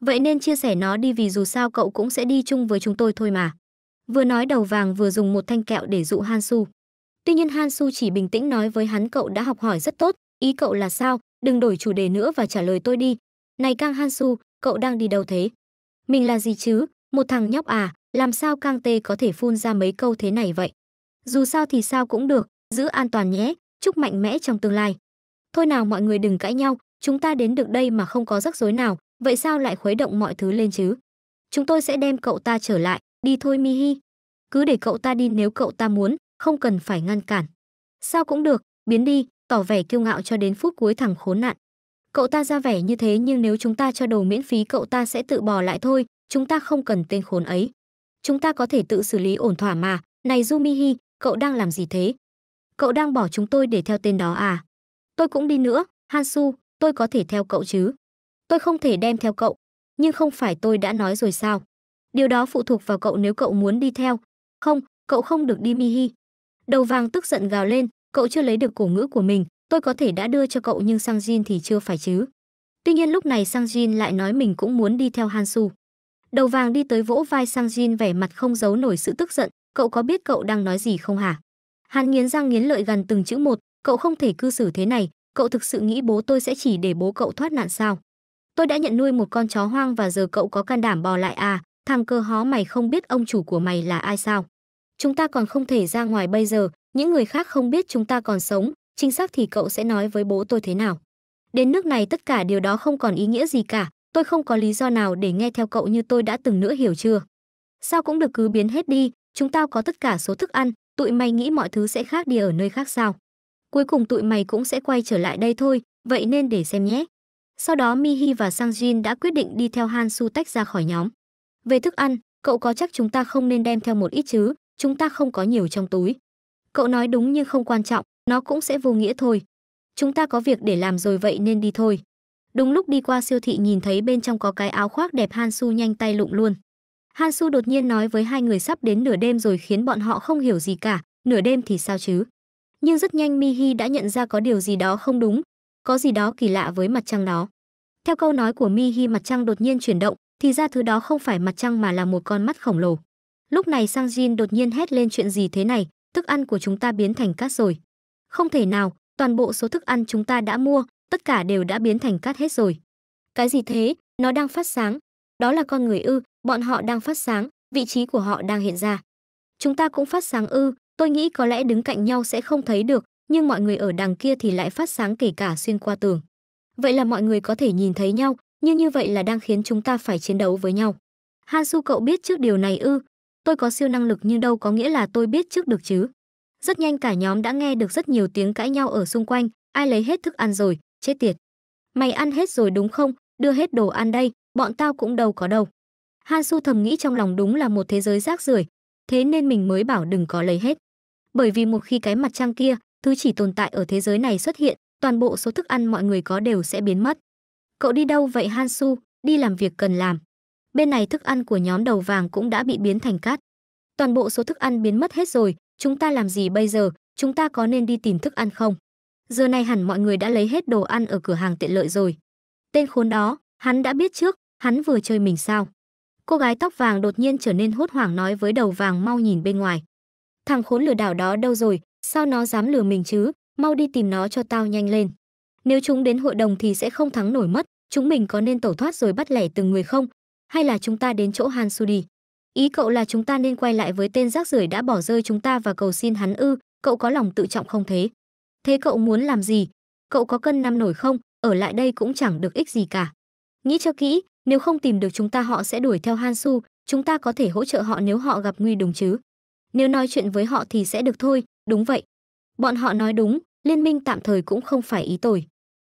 Vậy nên chia sẻ nó đi vì dù sao cậu cũng sẽ đi chung với chúng tôi thôi mà. Vừa nói đầu vàng vừa dùng một thanh kẹo để dụ Han Su. Tuy nhiên Han Su chỉ bình tĩnh nói với hắn cậu đã học hỏi rất tốt, ý cậu là sao, đừng đổi chủ đề nữa và trả lời tôi đi. Này Kang Han Su, cậu đang đi đâu thế? Mình là gì chứ, một thằng nhóc à, làm sao Kang Tê có thể phun ra mấy câu thế này vậy? Dù sao thì sao cũng được, giữ an toàn nhé, chúc mạnh mẽ trong tương lai. Thôi nào mọi người đừng cãi nhau, chúng ta đến được đây mà không có rắc rối nào, vậy sao lại khuấy động mọi thứ lên chứ? Chúng tôi sẽ đem cậu ta trở lại, đi thôi Mihi. Cứ để cậu ta đi nếu cậu ta muốn, không cần phải ngăn cản. Sao cũng được, biến đi, tỏ vẻ kiêu ngạo cho đến phút cuối thằng khốn nạn. Cậu ta ra vẻ như thế nhưng nếu chúng ta cho đồ miễn phí cậu ta sẽ tự bò lại thôi, chúng ta không cần tên khốn ấy. Chúng ta có thể tự xử lý ổn thỏa mà, này Jumihi, cậu đang làm gì thế? Cậu đang bỏ chúng tôi để theo tên đó à? Tôi cũng đi nữa, Hansu, tôi có thể theo cậu chứ? Tôi không thể đem theo cậu, nhưng không phải tôi đã nói rồi sao? Điều đó phụ thuộc vào cậu nếu cậu muốn đi theo. Không, cậu không được đi Mihi. Đầu vàng tức giận gào lên, cậu chưa lấy được cổ ngữ của mình, tôi có thể đã đưa cho cậu nhưng Sang Jin thì chưa phải chứ. Tuy nhiên lúc này Sang Jin lại nói mình cũng muốn đi theo Han Su. Đầu vàng đi tới vỗ vai Sang Jin vẻ mặt không giấu nổi sự tức giận, cậu có biết cậu đang nói gì không hả? Hắn nghiến răng nghiến lợi gần từng chữ một, cậu không thể cư xử thế này, cậu thực sự nghĩ bố tôi sẽ chỉ để bố cậu thoát nạn sao? tôi đã nhận nuôi một con chó hoang và giờ cậu có can đảm bò lại à, thằng cơ hó mày không biết ông chủ của mày là ai sao. Chúng ta còn không thể ra ngoài bây giờ, những người khác không biết chúng ta còn sống, chính xác thì cậu sẽ nói với bố tôi thế nào. Đến nước này tất cả điều đó không còn ý nghĩa gì cả, tôi không có lý do nào để nghe theo cậu như tôi đã từng nữa hiểu chưa. Sao cũng được cứ biến hết đi, chúng ta có tất cả số thức ăn, tụi mày nghĩ mọi thứ sẽ khác đi ở nơi khác sao. Cuối cùng tụi mày cũng sẽ quay trở lại đây thôi, vậy nên để xem nhé. Sau đó Mihi và Sang Jin đã quyết định đi theo Han Su tách ra khỏi nhóm. Về thức ăn, cậu có chắc chúng ta không nên đem theo một ít chứ, chúng ta không có nhiều trong túi. Cậu nói đúng nhưng không quan trọng, nó cũng sẽ vô nghĩa thôi. Chúng ta có việc để làm rồi vậy nên đi thôi. Đúng lúc đi qua siêu thị nhìn thấy bên trong có cái áo khoác đẹp Han Su nhanh tay lụng luôn. Han Su đột nhiên nói với hai người sắp đến nửa đêm rồi khiến bọn họ không hiểu gì cả, nửa đêm thì sao chứ. Nhưng rất nhanh Mihi đã nhận ra có điều gì đó không đúng, có gì đó kỳ lạ với mặt trăng đó. Theo câu nói của Mi Hi mặt trăng đột nhiên chuyển động, thì ra thứ đó không phải mặt trăng mà là một con mắt khổng lồ. Lúc này Sang Jin đột nhiên hét lên chuyện gì thế này, thức ăn của chúng ta biến thành cát rồi. Không thể nào, toàn bộ số thức ăn chúng ta đã mua, tất cả đều đã biến thành cát hết rồi. Cái gì thế, nó đang phát sáng. Đó là con người ư, bọn họ đang phát sáng, vị trí của họ đang hiện ra. Chúng ta cũng phát sáng ư, tôi nghĩ có lẽ đứng cạnh nhau sẽ không thấy được, nhưng mọi người ở đằng kia thì lại phát sáng kể cả xuyên qua tường. Vậy là mọi người có thể nhìn thấy nhau, nhưng như vậy là đang khiến chúng ta phải chiến đấu với nhau. Han Su cậu biết trước điều này ư? Tôi có siêu năng lực nhưng đâu có nghĩa là tôi biết trước được chứ. Rất nhanh cả nhóm đã nghe được rất nhiều tiếng cãi nhau ở xung quanh, ai lấy hết thức ăn rồi, chết tiệt. Mày ăn hết rồi đúng không, đưa hết đồ ăn đây, bọn tao cũng đâu có đâu. Han Su thầm nghĩ trong lòng đúng là một thế giới rác rưởi, thế nên mình mới bảo đừng có lấy hết. Bởi vì một khi cái mặt trăng kia, thứ chỉ tồn tại ở thế giới này xuất hiện, toàn bộ số thức ăn mọi người có đều sẽ biến mất. Cậu đi đâu vậy Hansu? Đi làm việc cần làm. Bên này thức ăn của nhóm đầu vàng cũng đã bị biến thành cát. Toàn bộ số thức ăn biến mất hết rồi, chúng ta làm gì bây giờ? Chúng ta có nên đi tìm thức ăn không? Giờ này hẳn mọi người đã lấy hết đồ ăn ở cửa hàng tiện lợi rồi. Tên khốn đó, hắn đã biết trước, hắn vừa chơi mình sao? Cô gái tóc vàng đột nhiên trở nên hốt hoảng nói với đầu vàng mau nhìn bên ngoài. Thằng khốn lừa đảo đó đâu rồi, Sao nó dám lừa mình chứ? Mau đi tìm nó cho tao nhanh lên. Nếu chúng đến hội đồng thì sẽ không thắng nổi mất, chúng mình có nên tẩu thoát rồi bắt lẻ từng người không? Hay là chúng ta đến chỗ Han Su đi? Ý cậu là chúng ta nên quay lại với tên rác rưởi đã bỏ rơi chúng ta và cầu xin hắn ư, cậu có lòng tự trọng không thế? Thế cậu muốn làm gì? Cậu có cân năm nổi không? Ở lại đây cũng chẳng được ích gì cả. Nghĩ cho kỹ, nếu không tìm được chúng ta họ sẽ đuổi theo Han Su, chúng ta có thể hỗ trợ họ nếu họ gặp nguy đúng chứ. Nếu nói chuyện với họ thì sẽ được thôi, Đúng vậy. Bọn họ nói đúng, liên minh tạm thời cũng không phải ý tồi.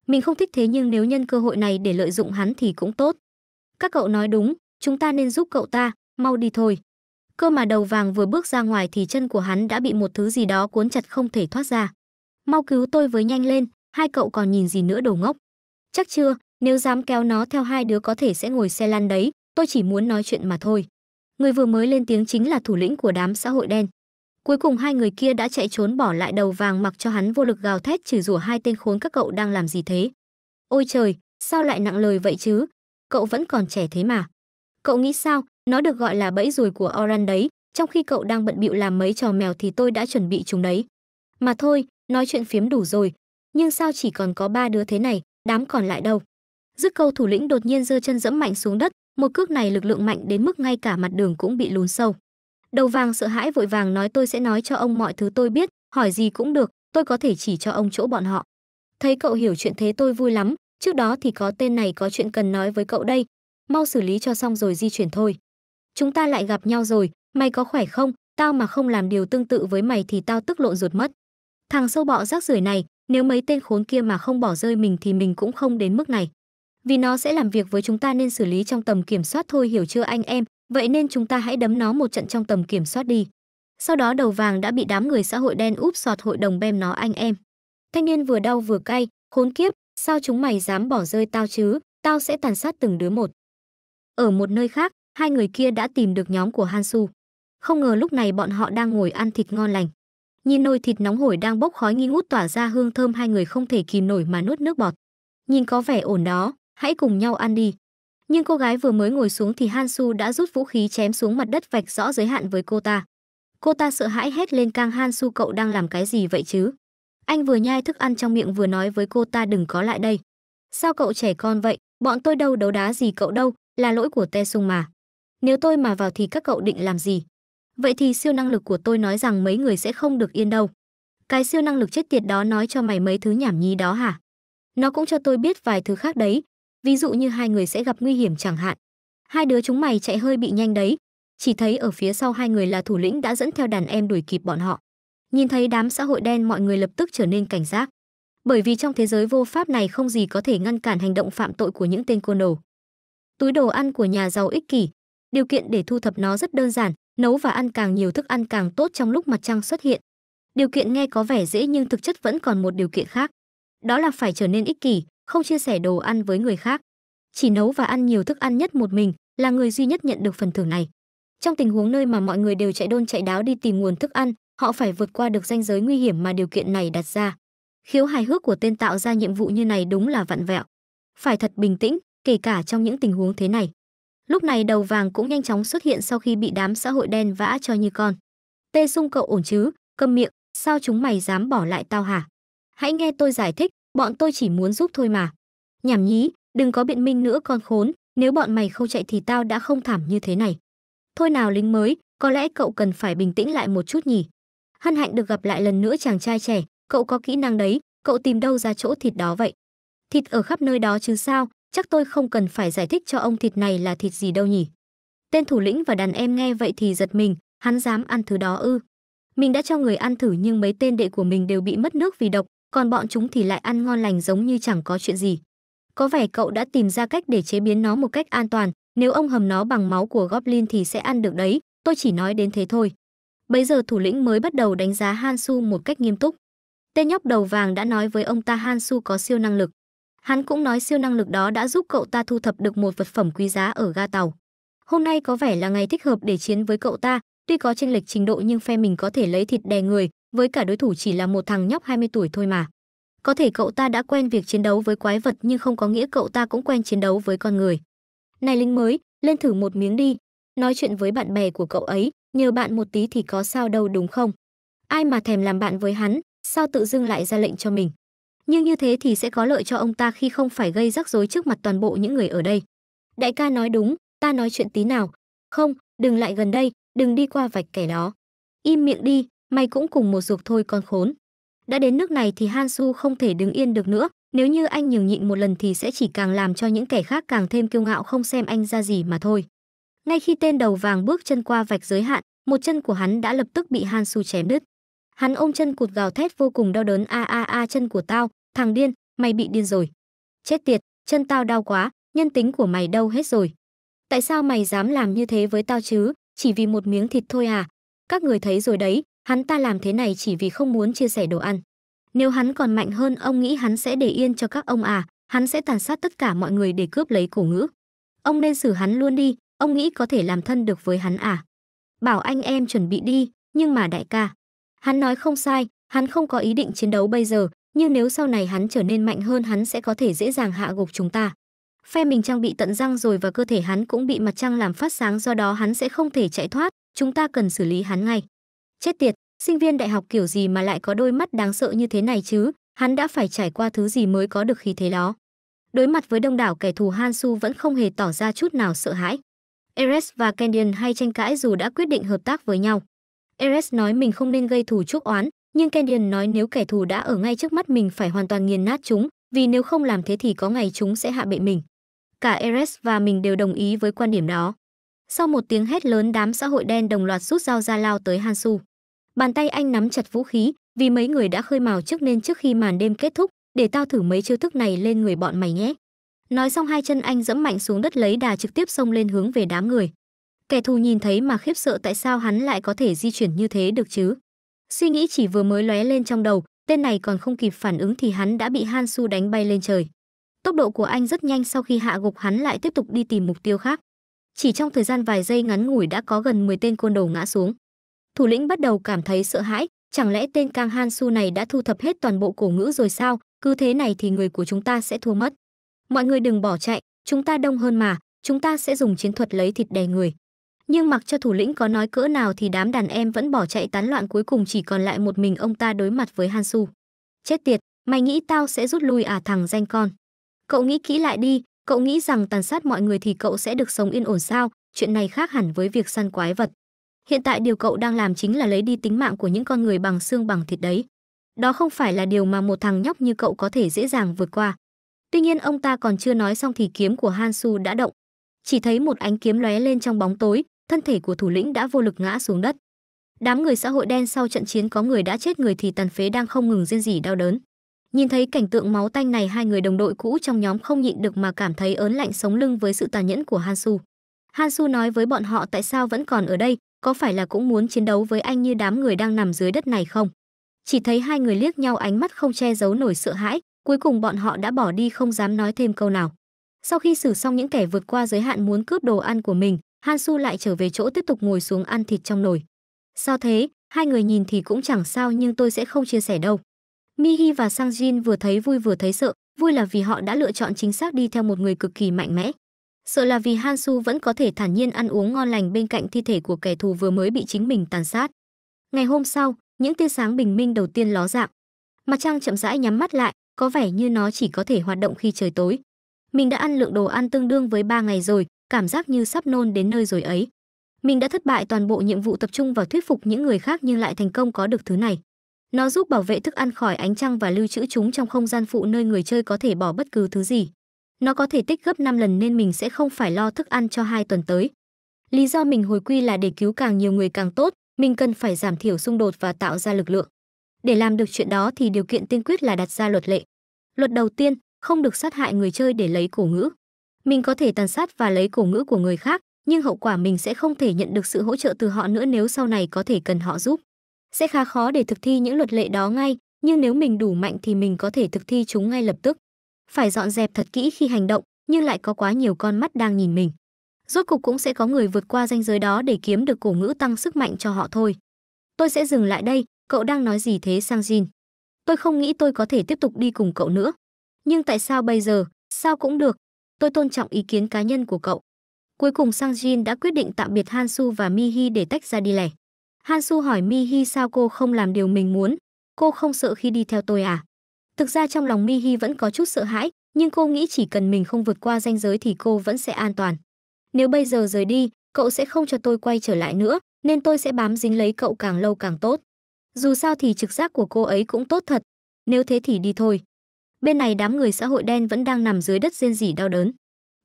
Mình không thích thế nhưng nếu nhân cơ hội này để lợi dụng hắn thì cũng tốt. Các cậu nói đúng, chúng ta nên giúp cậu ta, mau đi thôi. Cơ mà đầu vàng vừa bước ra ngoài thì chân của hắn đã bị một thứ gì đó cuốn chặt không thể thoát ra. Mau cứu tôi với nhanh lên, hai cậu còn nhìn gì nữa đồ ngốc. Chắc chưa, nếu dám kéo nó theo hai đứa có thể sẽ ngồi xe lăn đấy, tôi chỉ muốn nói chuyện mà thôi. Người vừa mới lên tiếng chính là thủ lĩnh của đám xã hội đen. Cuối cùng hai người kia đã chạy trốn bỏ lại đầu vàng mặc cho hắn vô lực gào thét chửi rủa hai tên khốn các cậu đang làm gì thế. Ôi trời, sao lại nặng lời vậy chứ? Cậu vẫn còn trẻ thế mà. Cậu nghĩ sao, nó được gọi là bẫy rùi của Oran đấy, trong khi cậu đang bận bịu làm mấy trò mèo thì tôi đã chuẩn bị chúng đấy. Mà thôi, nói chuyện phiếm đủ rồi, nhưng sao chỉ còn có ba đứa thế này, đám còn lại đâu? Dứt câu thủ lĩnh đột nhiên giơ chân dẫm mạnh xuống đất, một cước này lực lượng mạnh đến mức ngay cả mặt đường cũng bị lún sâu. Đầu vàng sợ hãi vội vàng nói tôi sẽ nói cho ông mọi thứ tôi biết, hỏi gì cũng được, tôi có thể chỉ cho ông chỗ bọn họ. Thấy cậu hiểu chuyện thế tôi vui lắm, trước đó thì có tên này có chuyện cần nói với cậu đây, mau xử lý cho xong rồi di chuyển thôi. Chúng ta lại gặp nhau rồi, mày có khỏe không, tao mà không làm điều tương tự với mày thì tao tức lộn ruột mất. Thằng sâu bọ rác rưởi này, nếu mấy tên khốn kia mà không bỏ rơi mình thì mình cũng không đến mức này. Vì nó sẽ làm việc với chúng ta nên xử lý trong tầm kiểm soát thôi hiểu chưa anh em, Vậy nên chúng ta hãy đấm nó một trận trong tầm kiểm soát đi. Sau đó đầu vàng đã bị đám người xã hội đen úp sọt hội đồng bem nó anh em. Thanh niên vừa đau vừa cay, khốn kiếp, sao chúng mày dám bỏ rơi tao chứ, tao sẽ tàn sát từng đứa một. Ở một nơi khác, hai người kia đã tìm được nhóm của Hansu. Không ngờ lúc này bọn họ đang ngồi ăn thịt ngon lành. Nhìn nồi thịt nóng hổi đang bốc khói nghi ngút tỏa ra hương thơm hai người không thể kìm nổi mà nuốt nước bọt. Nhìn có vẻ ổn đó, hãy cùng nhau ăn đi nhưng cô gái vừa mới ngồi xuống thì Han Su đã rút vũ khí chém xuống mặt đất vạch rõ giới hạn với cô ta. Cô ta sợ hãi hét lên cang Han Su cậu đang làm cái gì vậy chứ? Anh vừa nhai thức ăn trong miệng vừa nói với cô ta đừng có lại đây. Sao cậu trẻ con vậy? Bọn tôi đâu đấu đá gì cậu đâu, là lỗi của Te Sung mà. Nếu tôi mà vào thì các cậu định làm gì? Vậy thì siêu năng lực của tôi nói rằng mấy người sẽ không được yên đâu. Cái siêu năng lực chết tiệt đó nói cho mày mấy thứ nhảm nhí đó hả? Nó cũng cho tôi biết vài thứ khác đấy, ví dụ như hai người sẽ gặp nguy hiểm chẳng hạn. Hai đứa chúng mày chạy hơi bị nhanh đấy, chỉ thấy ở phía sau hai người là thủ lĩnh đã dẫn theo đàn em đuổi kịp bọn họ. Nhìn thấy đám xã hội đen mọi người lập tức trở nên cảnh giác. Bởi vì trong thế giới vô pháp này không gì có thể ngăn cản hành động phạm tội của những tên côn đồ. Túi đồ ăn của nhà giàu ích kỷ, điều kiện để thu thập nó rất đơn giản, nấu và ăn càng nhiều thức ăn càng tốt trong lúc mặt trăng xuất hiện. Điều kiện nghe có vẻ dễ nhưng thực chất vẫn còn một điều kiện khác. Đó là phải trở nên ích kỷ, không chia sẻ đồ ăn với người khác. Chỉ nấu và ăn nhiều thức ăn nhất một mình, là người duy nhất nhận được phần thưởng này. Trong tình huống nơi mà mọi người đều chạy đôn chạy đáo đi tìm nguồn thức ăn, họ phải vượt qua được ranh giới nguy hiểm mà điều kiện này đặt ra. Khiếu hài hước của tên tạo ra nhiệm vụ như này đúng là vặn vẹo. Phải thật bình tĩnh, kể cả trong những tình huống thế này. Lúc này đầu vàng cũng nhanh chóng xuất hiện sau khi bị đám xã hội đen vã cho như con. Tê sung cậu ổn chứ, câm miệng, sao chúng mày dám bỏ lại tao hả? Hãy nghe tôi giải thích, bọn tôi chỉ muốn giúp thôi mà. Nhảm nhí, đừng có biện minh nữa con khốn, nếu bọn mày không chạy thì tao đã không thảm như thế này. Thôi nào lính mới, có lẽ cậu cần phải bình tĩnh lại một chút nhỉ. Hân hạnh được gặp lại lần nữa chàng trai trẻ, cậu có kỹ năng đấy, cậu tìm đâu ra chỗ thịt đó vậy? Thịt ở khắp nơi đó chứ sao, chắc tôi không cần phải giải thích cho ông thịt này là thịt gì đâu nhỉ. Tên thủ lĩnh và đàn em nghe vậy thì giật mình, hắn dám ăn thứ đó ư. Mình đã cho người ăn thử nhưng mấy tên đệ của mình đều bị mất nước vì độc, còn bọn chúng thì lại ăn ngon lành giống như chẳng có chuyện gì. Có vẻ cậu đã tìm ra cách để chế biến nó một cách an toàn, nếu ông hầm nó bằng máu của goblin thì sẽ ăn được đấy, tôi chỉ nói đến thế thôi. bây giờ thủ lĩnh mới bắt đầu đánh giá Hansu một cách nghiêm túc. Tên nhóc đầu vàng đã nói với ông ta Hansu có siêu năng lực. Hắn cũng nói siêu năng lực đó đã giúp cậu ta thu thập được một vật phẩm quý giá ở ga tàu. Hôm nay có vẻ là ngày thích hợp để chiến với cậu ta, tuy có chênh lệch trình độ nhưng phe mình có thể lấy thịt đè người, với cả đối thủ chỉ là một thằng nhóc 20 tuổi thôi mà. Có thể cậu ta đã quen việc chiến đấu với quái vật nhưng không có nghĩa cậu ta cũng quen chiến đấu với con người. Này lính mới, lên thử một miếng đi. Nói chuyện với bạn bè của cậu ấy, nhờ bạn một tí thì có sao đâu đúng không? Ai mà thèm làm bạn với hắn, sao tự dưng lại ra lệnh cho mình? Nhưng như thế thì sẽ có lợi cho ông ta khi không phải gây rắc rối trước mặt toàn bộ những người ở đây. Đại ca nói đúng, ta nói chuyện tí nào. Không, đừng lại gần đây, đừng đi qua vạch kẻ đó. Im miệng đi, Mày cũng cùng một ruột thôi con khốn. Đã đến nước này thì Han Su không thể đứng yên được nữa, nếu như anh nhường nhịn một lần thì sẽ chỉ càng làm cho những kẻ khác càng thêm kiêu ngạo không xem anh ra gì mà thôi. Ngay khi tên đầu vàng bước chân qua vạch giới hạn, một chân của hắn đã lập tức bị Han Su chém đứt. Hắn ôm chân cụt gào thét vô cùng đau đớn a a a chân của tao, thằng điên, mày bị điên rồi. Chết tiệt, chân tao đau quá, nhân tính của mày đâu hết rồi. Tại sao mày dám làm như thế với tao chứ, chỉ vì một miếng thịt thôi à? Các người thấy rồi đấy, hắn ta làm thế này chỉ vì không muốn chia sẻ đồ ăn nếu hắn còn mạnh hơn ông nghĩ hắn sẽ để yên cho các ông à hắn sẽ tàn sát tất cả mọi người để cướp lấy cổ ngữ ông nên xử hắn luôn đi ông nghĩ có thể làm thân được với hắn à bảo anh em chuẩn bị đi nhưng mà đại ca hắn nói không sai hắn không có ý định chiến đấu bây giờ nhưng nếu sau này hắn trở nên mạnh hơn hắn sẽ có thể dễ dàng hạ gục chúng ta phe mình trang bị tận răng rồi và cơ thể hắn cũng bị mặt trăng làm phát sáng do đó hắn sẽ không thể chạy thoát chúng ta cần xử lý hắn ngay Chết tiệt, sinh viên đại học kiểu gì mà lại có đôi mắt đáng sợ như thế này chứ, hắn đã phải trải qua thứ gì mới có được khí thế đó. Đối mặt với đông đảo kẻ thù Han Su vẫn không hề tỏ ra chút nào sợ hãi. Eres và Candian hay tranh cãi dù đã quyết định hợp tác với nhau. Eres nói mình không nên gây thù chuốc oán, nhưng Candian nói nếu kẻ thù đã ở ngay trước mắt mình phải hoàn toàn nghiền nát chúng, vì nếu không làm thế thì có ngày chúng sẽ hạ bệ mình. Cả Eres và mình đều đồng ý với quan điểm đó. Sau một tiếng hét lớn đám xã hội đen đồng loạt rút dao ra lao tới Hansu. Bàn tay anh nắm chặt vũ khí, vì mấy người đã khơi mào trước nên trước khi màn đêm kết thúc, để tao thử mấy chiêu thức này lên người bọn mày nhé. Nói xong hai chân anh dẫm mạnh xuống đất lấy đà trực tiếp xông lên hướng về đám người. Kẻ thù nhìn thấy mà khiếp sợ tại sao hắn lại có thể di chuyển như thế được chứ. Suy nghĩ chỉ vừa mới lóe lên trong đầu, tên này còn không kịp phản ứng thì hắn đã bị Hansu đánh bay lên trời. Tốc độ của anh rất nhanh sau khi hạ gục hắn lại tiếp tục đi tìm mục tiêu khác. Chỉ trong thời gian vài giây ngắn ngủi đã có gần 10 tên côn đồ ngã xuống. Thủ lĩnh bắt đầu cảm thấy sợ hãi, chẳng lẽ tên Kang Han Su này đã thu thập hết toàn bộ cổ ngữ rồi sao, cứ thế này thì người của chúng ta sẽ thua mất. Mọi người đừng bỏ chạy, chúng ta đông hơn mà, chúng ta sẽ dùng chiến thuật lấy thịt đè người. Nhưng mặc cho thủ lĩnh có nói cỡ nào thì đám đàn em vẫn bỏ chạy tán loạn cuối cùng chỉ còn lại một mình ông ta đối mặt với Han Su. Chết tiệt, mày nghĩ tao sẽ rút lui à thằng danh con. Cậu nghĩ kỹ lại đi, Cậu nghĩ rằng tàn sát mọi người thì cậu sẽ được sống yên ổn sao? Chuyện này khác hẳn với việc săn quái vật. Hiện tại điều cậu đang làm chính là lấy đi tính mạng của những con người bằng xương bằng thịt đấy. Đó không phải là điều mà một thằng nhóc như cậu có thể dễ dàng vượt qua. Tuy nhiên ông ta còn chưa nói xong thì kiếm của Han Su đã động. Chỉ thấy một ánh kiếm lóe lên trong bóng tối, thân thể của thủ lĩnh đã vô lực ngã xuống đất. Đám người xã hội đen sau trận chiến có người đã chết người thì tàn phế đang không ngừng rên rỉ đau đớn. Nhìn thấy cảnh tượng máu tanh này hai người đồng đội cũ trong nhóm không nhịn được mà cảm thấy ớn lạnh sống lưng với sự tàn nhẫn của Hansu. Hansu nói với bọn họ tại sao vẫn còn ở đây, có phải là cũng muốn chiến đấu với anh như đám người đang nằm dưới đất này không? Chỉ thấy hai người liếc nhau ánh mắt không che giấu nổi sợ hãi, cuối cùng bọn họ đã bỏ đi không dám nói thêm câu nào. Sau khi xử xong những kẻ vượt qua giới hạn muốn cướp đồ ăn của mình, Hansu lại trở về chỗ tiếp tục ngồi xuống ăn thịt trong nồi. Sao thế, hai người nhìn thì cũng chẳng sao nhưng tôi sẽ không chia sẻ đâu. Mihi và Sangjin vừa thấy vui vừa thấy sợ, vui là vì họ đã lựa chọn chính xác đi theo một người cực kỳ mạnh mẽ. Sợ là vì Hansu vẫn có thể thản nhiên ăn uống ngon lành bên cạnh thi thể của kẻ thù vừa mới bị chính mình tàn sát. Ngày hôm sau, những tia sáng bình minh đầu tiên ló dạng. Mặt trăng chậm rãi nhắm mắt lại, có vẻ như nó chỉ có thể hoạt động khi trời tối. Mình đã ăn lượng đồ ăn tương đương với 3 ngày rồi, cảm giác như sắp nôn đến nơi rồi ấy. Mình đã thất bại toàn bộ nhiệm vụ tập trung vào thuyết phục những người khác nhưng lại thành công có được thứ này. Nó giúp bảo vệ thức ăn khỏi ánh trăng và lưu trữ chúng trong không gian phụ nơi người chơi có thể bỏ bất cứ thứ gì. Nó có thể tích gấp 5 lần nên mình sẽ không phải lo thức ăn cho 2 tuần tới. Lý do mình hồi quy là để cứu càng nhiều người càng tốt, mình cần phải giảm thiểu xung đột và tạo ra lực lượng. Để làm được chuyện đó thì điều kiện tiên quyết là đặt ra luật lệ. Luật đầu tiên, không được sát hại người chơi để lấy cổ ngữ. Mình có thể tàn sát và lấy cổ ngữ của người khác, nhưng hậu quả mình sẽ không thể nhận được sự hỗ trợ từ họ nữa nếu sau này có thể cần họ giúp sẽ khá khó để thực thi những luật lệ đó ngay, nhưng nếu mình đủ mạnh thì mình có thể thực thi chúng ngay lập tức. Phải dọn dẹp thật kỹ khi hành động, nhưng lại có quá nhiều con mắt đang nhìn mình. Rốt cục cũng sẽ có người vượt qua ranh giới đó để kiếm được cổ ngữ tăng sức mạnh cho họ thôi. Tôi sẽ dừng lại đây, cậu đang nói gì thế sang Jin? Tôi không nghĩ tôi có thể tiếp tục đi cùng cậu nữa. Nhưng tại sao bây giờ, sao cũng được, tôi tôn trọng ý kiến cá nhân của cậu. Cuối cùng Sang Jin đã quyết định tạm biệt Han Su và Mi Hi để tách ra đi lẻ. Han Su hỏi Mi Hi sao cô không làm điều mình muốn, cô không sợ khi đi theo tôi à? Thực ra trong lòng Mi Hi vẫn có chút sợ hãi, nhưng cô nghĩ chỉ cần mình không vượt qua ranh giới thì cô vẫn sẽ an toàn. Nếu bây giờ rời đi, cậu sẽ không cho tôi quay trở lại nữa, nên tôi sẽ bám dính lấy cậu càng lâu càng tốt. Dù sao thì trực giác của cô ấy cũng tốt thật, nếu thế thì đi thôi. Bên này đám người xã hội đen vẫn đang nằm dưới đất rên rỉ đau đớn.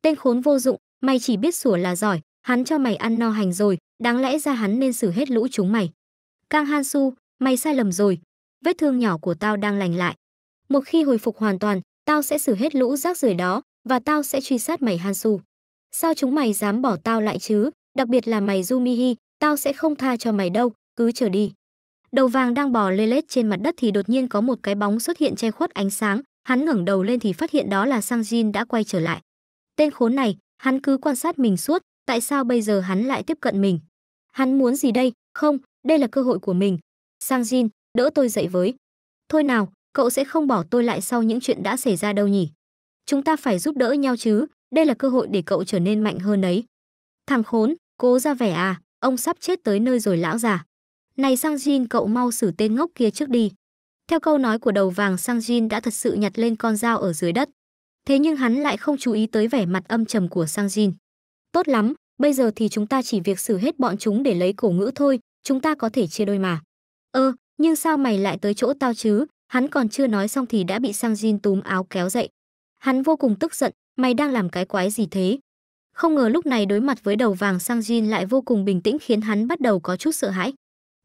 Tên khốn vô dụng, mày chỉ biết sủa là giỏi, hắn cho mày ăn no hành rồi, đáng lẽ ra hắn nên xử hết lũ chúng mày. Kang Han Su, mày sai lầm rồi, vết thương nhỏ của tao đang lành lại. Một khi hồi phục hoàn toàn, tao sẽ xử hết lũ rác rưởi đó và tao sẽ truy sát mày Han Su. Sao chúng mày dám bỏ tao lại chứ, đặc biệt là mày Jumihi, tao sẽ không tha cho mày đâu, cứ chờ đi. Đầu vàng đang bò lê lết trên mặt đất thì đột nhiên có một cái bóng xuất hiện che khuất ánh sáng, hắn ngẩng đầu lên thì phát hiện đó là Sang Jin đã quay trở lại. Tên khốn này, hắn cứ quan sát mình suốt, tại sao bây giờ hắn lại tiếp cận mình? Hắn muốn gì đây? Không, đây là cơ hội của mình. Sang Jin, đỡ tôi dậy với. Thôi nào, cậu sẽ không bỏ tôi lại sau những chuyện đã xảy ra đâu nhỉ? Chúng ta phải giúp đỡ nhau chứ, đây là cơ hội để cậu trở nên mạnh hơn đấy. Thằng khốn, cố ra vẻ à, ông sắp chết tới nơi rồi lão già. Này Sang Jin cậu mau xử tên ngốc kia trước đi. Theo câu nói của đầu vàng Sang Jin đã thật sự nhặt lên con dao ở dưới đất. Thế nhưng hắn lại không chú ý tới vẻ mặt âm trầm của Sang Jin. Tốt lắm, bây giờ thì chúng ta chỉ việc xử hết bọn chúng để lấy cổ ngữ thôi, chúng ta có thể chia đôi mà. Ơ, nhưng sao mày lại tới chỗ tao chứ? Hắn còn chưa nói xong thì đã bị Sang Jin túm áo kéo dậy. Hắn vô cùng tức giận, mày đang làm cái quái gì thế? Không ngờ lúc này đối mặt với đầu vàng Sang Jin lại vô cùng bình tĩnh khiến hắn bắt đầu có chút sợ hãi.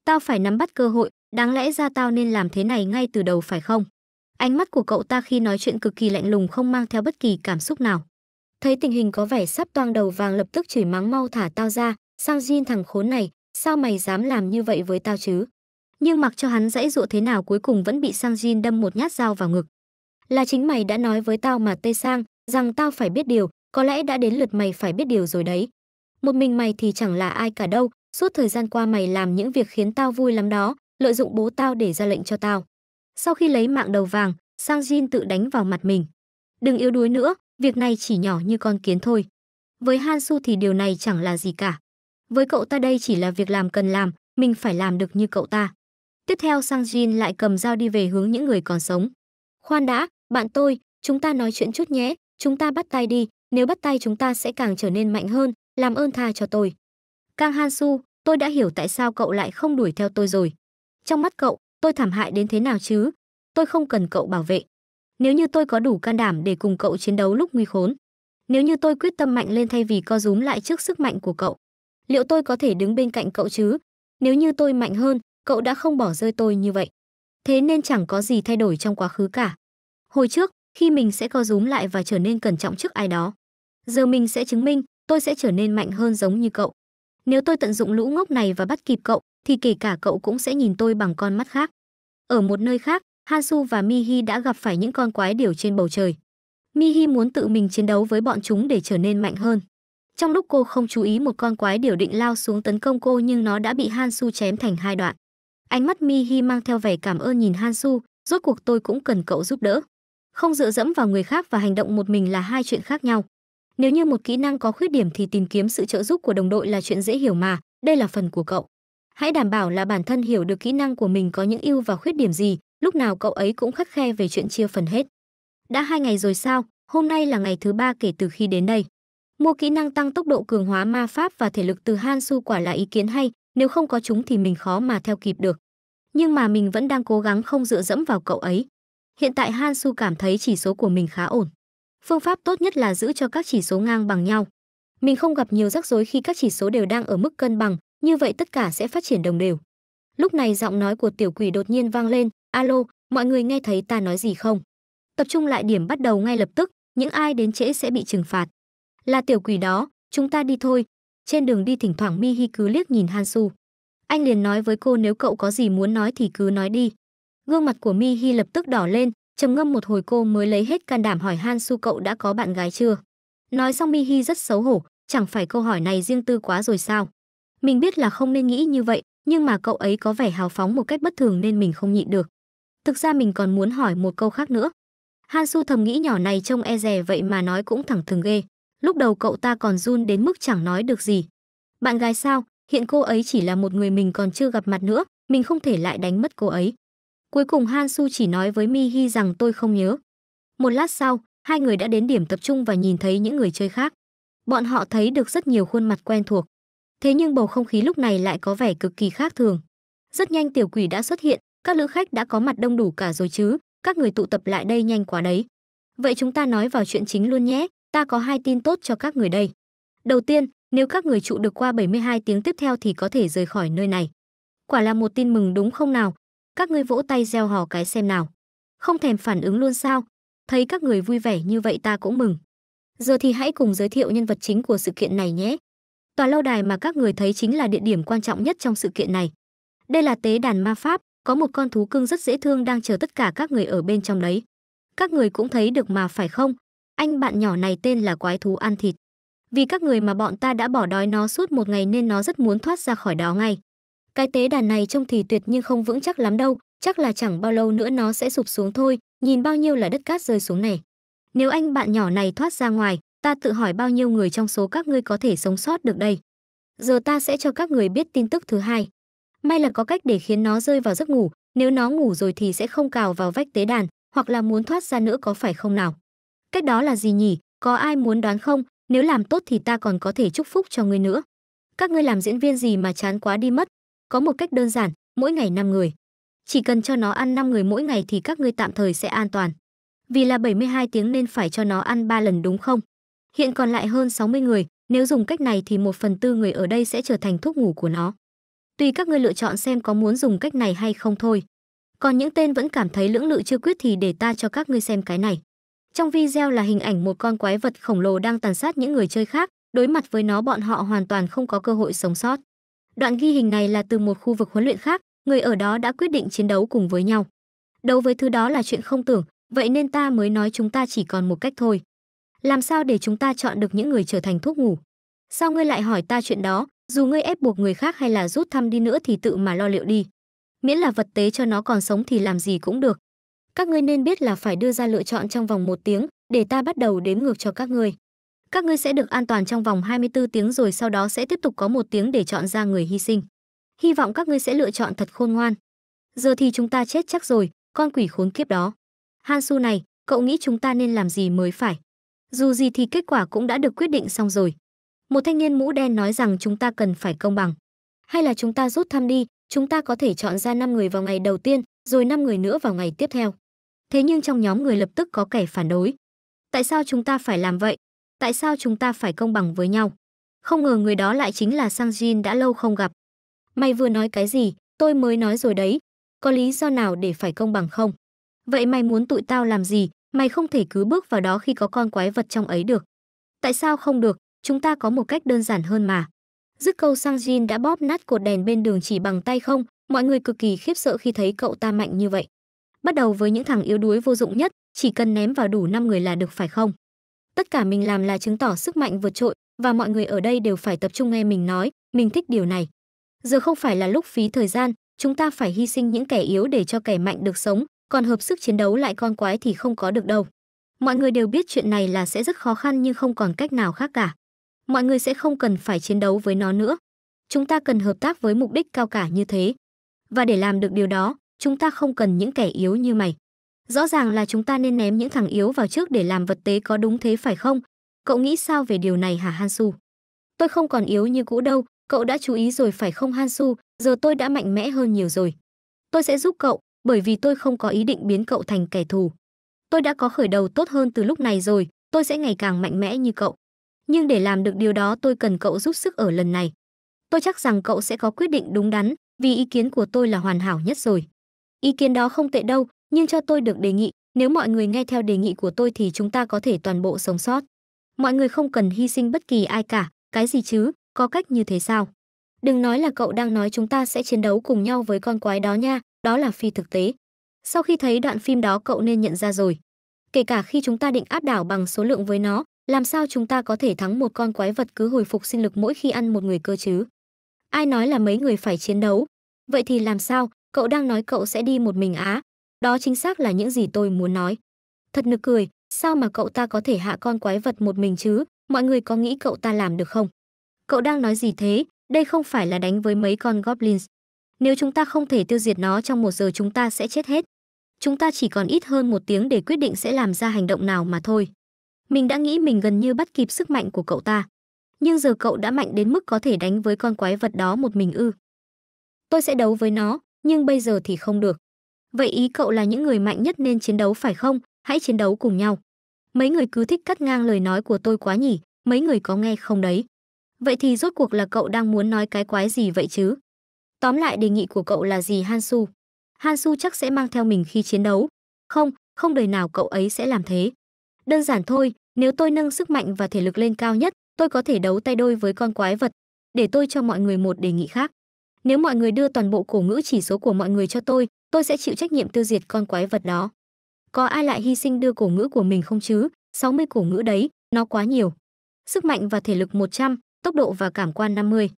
Tao phải nắm bắt cơ hội, đáng lẽ ra tao nên làm thế này ngay từ đầu phải không? Ánh mắt của cậu ta khi nói chuyện cực kỳ lạnh lùng không mang theo bất kỳ cảm xúc nào. Thấy tình hình có vẻ sắp toang đầu vàng lập tức chửi mắng mau thả tao ra, sang Jin thằng khốn này, sao mày dám làm như vậy với tao chứ? Nhưng mặc cho hắn dãy dụa thế nào cuối cùng vẫn bị sang Jin đâm một nhát dao vào ngực. Là chính mày đã nói với tao mà tê sang, rằng tao phải biết điều, có lẽ đã đến lượt mày phải biết điều rồi đấy. Một mình mày thì chẳng là ai cả đâu, suốt thời gian qua mày làm những việc khiến tao vui lắm đó, lợi dụng bố tao để ra lệnh cho tao. Sau khi lấy mạng đầu vàng, Sang Jin tự đánh vào mặt mình. Đừng yếu đuối nữa, Việc này chỉ nhỏ như con kiến thôi. Với Han Su thì điều này chẳng là gì cả. Với cậu ta đây chỉ là việc làm cần làm, mình phải làm được như cậu ta. Tiếp theo Sang Jin lại cầm dao đi về hướng những người còn sống. Khoan đã, bạn tôi, chúng ta nói chuyện chút nhé, chúng ta bắt tay đi, nếu bắt tay chúng ta sẽ càng trở nên mạnh hơn, làm ơn tha cho tôi. Kang Han Su, tôi đã hiểu tại sao cậu lại không đuổi theo tôi rồi. Trong mắt cậu, tôi thảm hại đến thế nào chứ? Tôi không cần cậu bảo vệ. Nếu như tôi có đủ can đảm để cùng cậu chiến đấu lúc nguy khốn, nếu như tôi quyết tâm mạnh lên thay vì co rúm lại trước sức mạnh của cậu, liệu tôi có thể đứng bên cạnh cậu chứ? Nếu như tôi mạnh hơn, cậu đã không bỏ rơi tôi như vậy. Thế nên chẳng có gì thay đổi trong quá khứ cả. Hồi trước, khi mình sẽ co rúm lại và trở nên cẩn trọng trước ai đó. Giờ mình sẽ chứng minh, tôi sẽ trở nên mạnh hơn giống như cậu. Nếu tôi tận dụng lũ ngốc này và bắt kịp cậu, thì kể cả cậu cũng sẽ nhìn tôi bằng con mắt khác. Ở một nơi khác, Hansu và Mihi đã gặp phải những con quái điểu trên bầu trời. Mihi muốn tự mình chiến đấu với bọn chúng để trở nên mạnh hơn. Trong lúc cô không chú ý một con quái điểu định lao xuống tấn công cô nhưng nó đã bị Hansu chém thành hai đoạn. Ánh mắt Mihi mang theo vẻ cảm ơn nhìn Hansu, rốt cuộc tôi cũng cần cậu giúp đỡ. Không dựa dẫm vào người khác và hành động một mình là hai chuyện khác nhau. Nếu như một kỹ năng có khuyết điểm thì tìm kiếm sự trợ giúp của đồng đội là chuyện dễ hiểu mà, đây là phần của cậu. Hãy đảm bảo là bản thân hiểu được kỹ năng của mình có những ưu và khuyết điểm gì, lúc nào cậu ấy cũng khắt khe về chuyện chia phần hết. Đã hai ngày rồi sao, hôm nay là ngày thứ ba kể từ khi đến đây. Mua kỹ năng tăng tốc độ cường hóa ma pháp và thể lực từ Han Su quả là ý kiến hay, nếu không có chúng thì mình khó mà theo kịp được. Nhưng mà mình vẫn đang cố gắng không dựa dẫm vào cậu ấy. Hiện tại Han Su cảm thấy chỉ số của mình khá ổn. Phương pháp tốt nhất là giữ cho các chỉ số ngang bằng nhau. Mình không gặp nhiều rắc rối khi các chỉ số đều đang ở mức cân bằng, như vậy tất cả sẽ phát triển đồng đều. Lúc này giọng nói của tiểu quỷ đột nhiên vang lên, alo mọi người nghe thấy ta nói gì không tập trung lại điểm bắt đầu ngay lập tức những ai đến trễ sẽ bị trừng phạt là tiểu quỷ đó chúng ta đi thôi trên đường đi thỉnh thoảng mi hi cứ liếc nhìn han su anh liền nói với cô nếu cậu có gì muốn nói thì cứ nói đi gương mặt của mi hi lập tức đỏ lên trầm ngâm một hồi cô mới lấy hết can đảm hỏi han su cậu đã có bạn gái chưa nói xong mi hi rất xấu hổ chẳng phải câu hỏi này riêng tư quá rồi sao mình biết là không nên nghĩ như vậy nhưng mà cậu ấy có vẻ hào phóng một cách bất thường nên mình không nhịn được Thực ra mình còn muốn hỏi một câu khác nữa. Han Su thầm nghĩ nhỏ này trông e rè vậy mà nói cũng thẳng thừng ghê. Lúc đầu cậu ta còn run đến mức chẳng nói được gì. Bạn gái sao, hiện cô ấy chỉ là một người mình còn chưa gặp mặt nữa, mình không thể lại đánh mất cô ấy. Cuối cùng Han Su chỉ nói với Mi Hi rằng tôi không nhớ. Một lát sau, hai người đã đến điểm tập trung và nhìn thấy những người chơi khác. Bọn họ thấy được rất nhiều khuôn mặt quen thuộc. Thế nhưng bầu không khí lúc này lại có vẻ cực kỳ khác thường. Rất nhanh tiểu quỷ đã xuất hiện, các lữ khách đã có mặt đông đủ cả rồi chứ, các người tụ tập lại đây nhanh quá đấy. Vậy chúng ta nói vào chuyện chính luôn nhé, ta có hai tin tốt cho các người đây. Đầu tiên, nếu các người trụ được qua 72 tiếng tiếp theo thì có thể rời khỏi nơi này. Quả là một tin mừng đúng không nào? Các ngươi vỗ tay gieo hò cái xem nào. Không thèm phản ứng luôn sao? Thấy các người vui vẻ như vậy ta cũng mừng. Giờ thì hãy cùng giới thiệu nhân vật chính của sự kiện này nhé. Tòa lâu đài mà các người thấy chính là địa điểm quan trọng nhất trong sự kiện này. Đây là tế đàn ma pháp, có một con thú cưng rất dễ thương đang chờ tất cả các người ở bên trong đấy. Các người cũng thấy được mà phải không? Anh bạn nhỏ này tên là quái thú ăn thịt. Vì các người mà bọn ta đã bỏ đói nó suốt một ngày nên nó rất muốn thoát ra khỏi đó ngay. Cái tế đàn này trông thì tuyệt nhưng không vững chắc lắm đâu, chắc là chẳng bao lâu nữa nó sẽ sụp xuống thôi, nhìn bao nhiêu là đất cát rơi xuống này. Nếu anh bạn nhỏ này thoát ra ngoài, ta tự hỏi bao nhiêu người trong số các ngươi có thể sống sót được đây. Giờ ta sẽ cho các người biết tin tức thứ hai. May là có cách để khiến nó rơi vào giấc ngủ, nếu nó ngủ rồi thì sẽ không cào vào vách tế đàn, hoặc là muốn thoát ra nữa có phải không nào? Cách đó là gì nhỉ? Có ai muốn đoán không? Nếu làm tốt thì ta còn có thể chúc phúc cho ngươi nữa. Các ngươi làm diễn viên gì mà chán quá đi mất? Có một cách đơn giản, mỗi ngày 5 người. Chỉ cần cho nó ăn 5 người mỗi ngày thì các ngươi tạm thời sẽ an toàn. Vì là 72 tiếng nên phải cho nó ăn 3 lần đúng không? Hiện còn lại hơn 60 người, nếu dùng cách này thì một phần tư người ở đây sẽ trở thành thuốc ngủ của nó tùy các ngươi lựa chọn xem có muốn dùng cách này hay không thôi. Còn những tên vẫn cảm thấy lưỡng lự chưa quyết thì để ta cho các ngươi xem cái này. Trong video là hình ảnh một con quái vật khổng lồ đang tàn sát những người chơi khác, đối mặt với nó bọn họ hoàn toàn không có cơ hội sống sót. Đoạn ghi hình này là từ một khu vực huấn luyện khác, người ở đó đã quyết định chiến đấu cùng với nhau. Đấu với thứ đó là chuyện không tưởng, vậy nên ta mới nói chúng ta chỉ còn một cách thôi. Làm sao để chúng ta chọn được những người trở thành thuốc ngủ? Sao ngươi lại hỏi ta chuyện đó, dù ngươi ép buộc người khác hay là rút thăm đi nữa thì tự mà lo liệu đi. Miễn là vật tế cho nó còn sống thì làm gì cũng được. Các ngươi nên biết là phải đưa ra lựa chọn trong vòng một tiếng để ta bắt đầu đếm ngược cho các ngươi. Các ngươi sẽ được an toàn trong vòng 24 tiếng rồi sau đó sẽ tiếp tục có một tiếng để chọn ra người hy sinh. Hy vọng các ngươi sẽ lựa chọn thật khôn ngoan. Giờ thì chúng ta chết chắc rồi, con quỷ khốn kiếp đó. Han Su này, cậu nghĩ chúng ta nên làm gì mới phải? Dù gì thì kết quả cũng đã được quyết định xong rồi. Một thanh niên mũ đen nói rằng chúng ta cần phải công bằng. Hay là chúng ta rút thăm đi, chúng ta có thể chọn ra 5 người vào ngày đầu tiên, rồi 5 người nữa vào ngày tiếp theo. Thế nhưng trong nhóm người lập tức có kẻ phản đối. Tại sao chúng ta phải làm vậy? Tại sao chúng ta phải công bằng với nhau? Không ngờ người đó lại chính là Sang Jin đã lâu không gặp. Mày vừa nói cái gì, tôi mới nói rồi đấy. Có lý do nào để phải công bằng không? Vậy mày muốn tụi tao làm gì, mày không thể cứ bước vào đó khi có con quái vật trong ấy được. Tại sao không được, chúng ta có một cách đơn giản hơn mà. Dứt câu sang Jin đã bóp nát cột đèn bên đường chỉ bằng tay không, mọi người cực kỳ khiếp sợ khi thấy cậu ta mạnh như vậy. Bắt đầu với những thằng yếu đuối vô dụng nhất, chỉ cần ném vào đủ 5 người là được phải không? Tất cả mình làm là chứng tỏ sức mạnh vượt trội và mọi người ở đây đều phải tập trung nghe mình nói, mình thích điều này. Giờ không phải là lúc phí thời gian, chúng ta phải hy sinh những kẻ yếu để cho kẻ mạnh được sống, còn hợp sức chiến đấu lại con quái thì không có được đâu. Mọi người đều biết chuyện này là sẽ rất khó khăn nhưng không còn cách nào khác cả mọi người sẽ không cần phải chiến đấu với nó nữa. Chúng ta cần hợp tác với mục đích cao cả như thế. Và để làm được điều đó, chúng ta không cần những kẻ yếu như mày. Rõ ràng là chúng ta nên ném những thằng yếu vào trước để làm vật tế có đúng thế phải không? Cậu nghĩ sao về điều này hả Hansu? Tôi không còn yếu như cũ đâu, cậu đã chú ý rồi phải không Hansu, giờ tôi đã mạnh mẽ hơn nhiều rồi. Tôi sẽ giúp cậu, bởi vì tôi không có ý định biến cậu thành kẻ thù. Tôi đã có khởi đầu tốt hơn từ lúc này rồi, tôi sẽ ngày càng mạnh mẽ như cậu nhưng để làm được điều đó tôi cần cậu giúp sức ở lần này. Tôi chắc rằng cậu sẽ có quyết định đúng đắn, vì ý kiến của tôi là hoàn hảo nhất rồi. Ý kiến đó không tệ đâu, nhưng cho tôi được đề nghị, nếu mọi người nghe theo đề nghị của tôi thì chúng ta có thể toàn bộ sống sót. Mọi người không cần hy sinh bất kỳ ai cả, cái gì chứ, có cách như thế sao? Đừng nói là cậu đang nói chúng ta sẽ chiến đấu cùng nhau với con quái đó nha, đó là phi thực tế. Sau khi thấy đoạn phim đó cậu nên nhận ra rồi. Kể cả khi chúng ta định áp đảo bằng số lượng với nó, làm sao chúng ta có thể thắng một con quái vật cứ hồi phục sinh lực mỗi khi ăn một người cơ chứ? Ai nói là mấy người phải chiến đấu? Vậy thì làm sao? Cậu đang nói cậu sẽ đi một mình á? Đó chính xác là những gì tôi muốn nói. Thật nực cười, sao mà cậu ta có thể hạ con quái vật một mình chứ? Mọi người có nghĩ cậu ta làm được không? Cậu đang nói gì thế? Đây không phải là đánh với mấy con goblins. Nếu chúng ta không thể tiêu diệt nó trong một giờ chúng ta sẽ chết hết. Chúng ta chỉ còn ít hơn một tiếng để quyết định sẽ làm ra hành động nào mà thôi. Mình đã nghĩ mình gần như bắt kịp sức mạnh của cậu ta. Nhưng giờ cậu đã mạnh đến mức có thể đánh với con quái vật đó một mình ư. Tôi sẽ đấu với nó, nhưng bây giờ thì không được. Vậy ý cậu là những người mạnh nhất nên chiến đấu phải không? Hãy chiến đấu cùng nhau. Mấy người cứ thích cắt ngang lời nói của tôi quá nhỉ, mấy người có nghe không đấy? Vậy thì rốt cuộc là cậu đang muốn nói cái quái gì vậy chứ? Tóm lại đề nghị của cậu là gì Hansu? Hansu chắc sẽ mang theo mình khi chiến đấu. Không, không đời nào cậu ấy sẽ làm thế. Đơn giản thôi, nếu tôi nâng sức mạnh và thể lực lên cao nhất, tôi có thể đấu tay đôi với con quái vật. Để tôi cho mọi người một đề nghị khác. Nếu mọi người đưa toàn bộ cổ ngữ chỉ số của mọi người cho tôi, tôi sẽ chịu trách nhiệm tiêu diệt con quái vật đó. Có ai lại hy sinh đưa cổ ngữ của mình không chứ? 60 cổ ngữ đấy, nó quá nhiều. Sức mạnh và thể lực 100, tốc độ và cảm quan 50.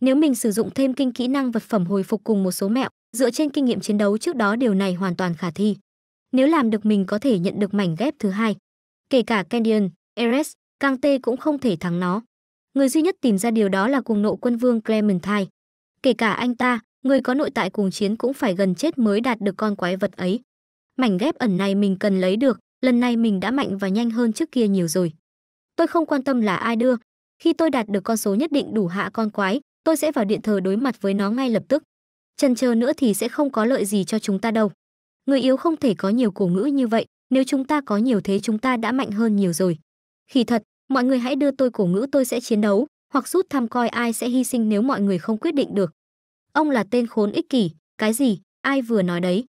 Nếu mình sử dụng thêm kinh kỹ năng vật phẩm hồi phục cùng một số mẹo, dựa trên kinh nghiệm chiến đấu trước đó điều này hoàn toàn khả thi. Nếu làm được mình có thể nhận được mảnh ghép thứ hai. Kể cả Canyon, Eres, Cang Tê cũng không thể thắng nó. Người duy nhất tìm ra điều đó là cùng nộ quân vương Clementine. Kể cả anh ta, người có nội tại cùng chiến cũng phải gần chết mới đạt được con quái vật ấy. Mảnh ghép ẩn này mình cần lấy được, lần này mình đã mạnh và nhanh hơn trước kia nhiều rồi. Tôi không quan tâm là ai đưa, khi tôi đạt được con số nhất định đủ hạ con quái, tôi sẽ vào điện thờ đối mặt với nó ngay lập tức. Chần chờ nữa thì sẽ không có lợi gì cho chúng ta đâu. Người yếu không thể có nhiều cổ ngữ như vậy, nếu chúng ta có nhiều thế chúng ta đã mạnh hơn nhiều rồi. Khi thật, mọi người hãy đưa tôi cổ ngữ tôi sẽ chiến đấu, hoặc rút thăm coi ai sẽ hy sinh nếu mọi người không quyết định được. Ông là tên khốn ích kỷ, cái gì, ai vừa nói đấy.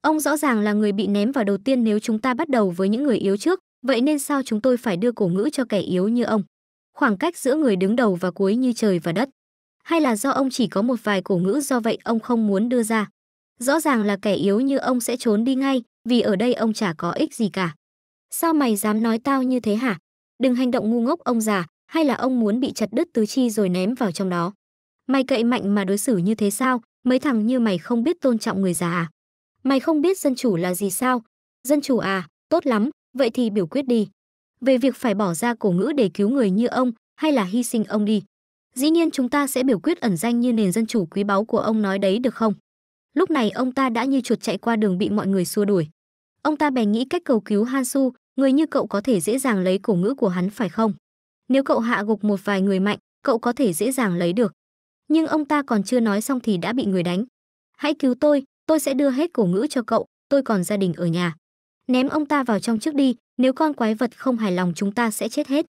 Ông rõ ràng là người bị ném vào đầu tiên nếu chúng ta bắt đầu với những người yếu trước, vậy nên sao chúng tôi phải đưa cổ ngữ cho kẻ yếu như ông? Khoảng cách giữa người đứng đầu và cuối như trời và đất. Hay là do ông chỉ có một vài cổ ngữ do vậy ông không muốn đưa ra? Rõ ràng là kẻ yếu như ông sẽ trốn đi ngay, vì ở đây ông chả có ích gì cả. Sao mày dám nói tao như thế hả? Đừng hành động ngu ngốc ông già, hay là ông muốn bị chặt đứt tứ chi rồi ném vào trong đó. Mày cậy mạnh mà đối xử như thế sao? Mấy thằng như mày không biết tôn trọng người già à? Mày không biết dân chủ là gì sao? Dân chủ à, tốt lắm, vậy thì biểu quyết đi. Về việc phải bỏ ra cổ ngữ để cứu người như ông, hay là hy sinh ông đi. Dĩ nhiên chúng ta sẽ biểu quyết ẩn danh như nền dân chủ quý báu của ông nói đấy được không? Lúc này ông ta đã như chuột chạy qua đường bị mọi người xua đuổi. Ông ta bèn nghĩ cách cầu cứu Han Su, người như cậu có thể dễ dàng lấy cổ ngữ của hắn phải không? Nếu cậu hạ gục một vài người mạnh, cậu có thể dễ dàng lấy được. Nhưng ông ta còn chưa nói xong thì đã bị người đánh. Hãy cứu tôi, tôi sẽ đưa hết cổ ngữ cho cậu, tôi còn gia đình ở nhà. Ném ông ta vào trong trước đi, nếu con quái vật không hài lòng chúng ta sẽ chết hết.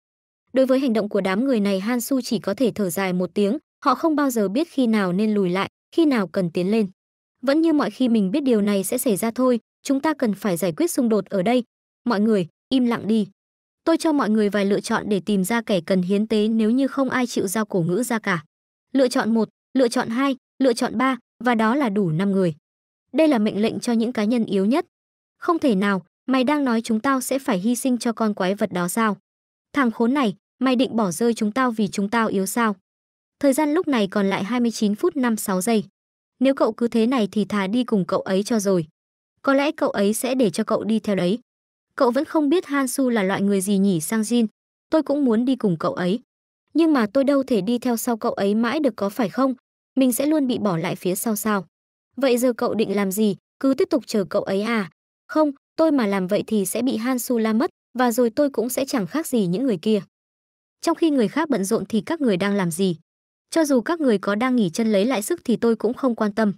Đối với hành động của đám người này Han Su chỉ có thể thở dài một tiếng, họ không bao giờ biết khi nào nên lùi lại, khi nào cần tiến lên. Vẫn như mọi khi mình biết điều này sẽ xảy ra thôi, chúng ta cần phải giải quyết xung đột ở đây. Mọi người, im lặng đi. Tôi cho mọi người vài lựa chọn để tìm ra kẻ cần hiến tế nếu như không ai chịu giao cổ ngữ ra cả. Lựa chọn 1, lựa chọn 2, lựa chọn 3 và đó là đủ 5 người. Đây là mệnh lệnh cho những cá nhân yếu nhất. Không thể nào, mày đang nói chúng tao sẽ phải hy sinh cho con quái vật đó sao? Thằng khốn này, mày định bỏ rơi chúng tao vì chúng tao yếu sao? Thời gian lúc này còn lại 29 phút 56 giây. Nếu cậu cứ thế này thì thà đi cùng cậu ấy cho rồi. Có lẽ cậu ấy sẽ để cho cậu đi theo đấy. Cậu vẫn không biết Han Su là loại người gì nhỉ sang Jin. Tôi cũng muốn đi cùng cậu ấy. Nhưng mà tôi đâu thể đi theo sau cậu ấy mãi được có phải không? Mình sẽ luôn bị bỏ lại phía sau sao? Vậy giờ cậu định làm gì? Cứ tiếp tục chờ cậu ấy à? Không, tôi mà làm vậy thì sẽ bị Han Su la mất và rồi tôi cũng sẽ chẳng khác gì những người kia. Trong khi người khác bận rộn thì các người đang làm gì? Cho dù các người có đang nghỉ chân lấy lại sức thì tôi cũng không quan tâm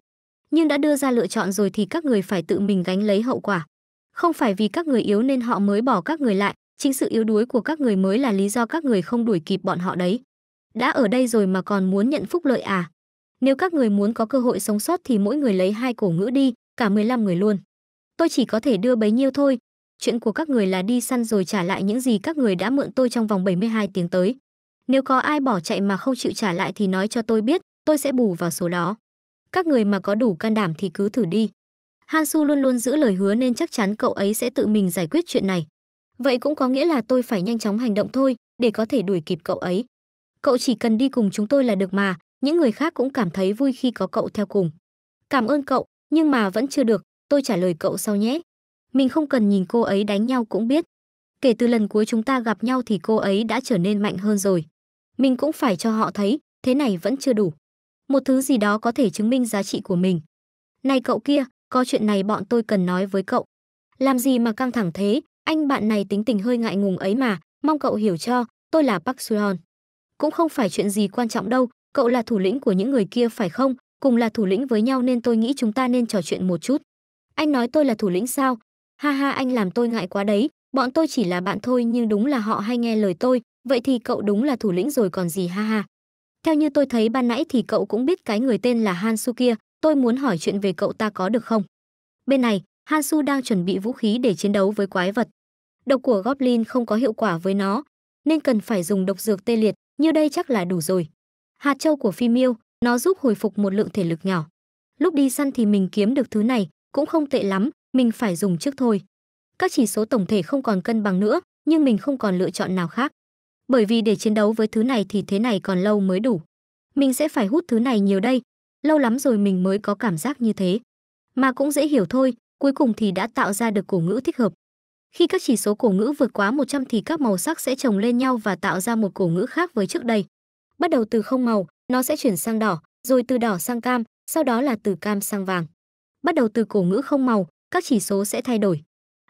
nhưng đã đưa ra lựa chọn rồi thì các người phải tự mình gánh lấy hậu quả. Không phải vì các người yếu nên họ mới bỏ các người lại, chính sự yếu đuối của các người mới là lý do các người không đuổi kịp bọn họ đấy. Đã ở đây rồi mà còn muốn nhận phúc lợi à? Nếu các người muốn có cơ hội sống sót thì mỗi người lấy hai cổ ngữ đi, cả 15 người luôn. Tôi chỉ có thể đưa bấy nhiêu thôi. Chuyện của các người là đi săn rồi trả lại những gì các người đã mượn tôi trong vòng 72 tiếng tới. Nếu có ai bỏ chạy mà không chịu trả lại thì nói cho tôi biết, tôi sẽ bù vào số đó các người mà có đủ can đảm thì cứ thử đi. Han Su luôn luôn giữ lời hứa nên chắc chắn cậu ấy sẽ tự mình giải quyết chuyện này. Vậy cũng có nghĩa là tôi phải nhanh chóng hành động thôi, để có thể đuổi kịp cậu ấy. Cậu chỉ cần đi cùng chúng tôi là được mà, những người khác cũng cảm thấy vui khi có cậu theo cùng. Cảm ơn cậu, nhưng mà vẫn chưa được, tôi trả lời cậu sau nhé. Mình không cần nhìn cô ấy đánh nhau cũng biết. Kể từ lần cuối chúng ta gặp nhau thì cô ấy đã trở nên mạnh hơn rồi. Mình cũng phải cho họ thấy, thế này vẫn chưa đủ một thứ gì đó có thể chứng minh giá trị của mình. Này cậu kia, có chuyện này bọn tôi cần nói với cậu. Làm gì mà căng thẳng thế, anh bạn này tính tình hơi ngại ngùng ấy mà, mong cậu hiểu cho, tôi là Park Suyon. Cũng không phải chuyện gì quan trọng đâu, cậu là thủ lĩnh của những người kia phải không, cùng là thủ lĩnh với nhau nên tôi nghĩ chúng ta nên trò chuyện một chút. Anh nói tôi là thủ lĩnh sao? Ha ha anh làm tôi ngại quá đấy, bọn tôi chỉ là bạn thôi nhưng đúng là họ hay nghe lời tôi, vậy thì cậu đúng là thủ lĩnh rồi còn gì ha ha. Theo như tôi thấy ban nãy thì cậu cũng biết cái người tên là Hansu kia, tôi muốn hỏi chuyện về cậu ta có được không? Bên này, Hansu đang chuẩn bị vũ khí để chiến đấu với quái vật. Độc của Goblin không có hiệu quả với nó, nên cần phải dùng độc dược tê liệt, như đây chắc là đủ rồi. Hạt châu của Phi Miêu, nó giúp hồi phục một lượng thể lực nhỏ. Lúc đi săn thì mình kiếm được thứ này, cũng không tệ lắm, mình phải dùng trước thôi. Các chỉ số tổng thể không còn cân bằng nữa, nhưng mình không còn lựa chọn nào khác bởi vì để chiến đấu với thứ này thì thế này còn lâu mới đủ. Mình sẽ phải hút thứ này nhiều đây, lâu lắm rồi mình mới có cảm giác như thế. Mà cũng dễ hiểu thôi, cuối cùng thì đã tạo ra được cổ ngữ thích hợp. Khi các chỉ số cổ ngữ vượt quá 100 thì các màu sắc sẽ chồng lên nhau và tạo ra một cổ ngữ khác với trước đây. Bắt đầu từ không màu, nó sẽ chuyển sang đỏ, rồi từ đỏ sang cam, sau đó là từ cam sang vàng. Bắt đầu từ cổ ngữ không màu, các chỉ số sẽ thay đổi.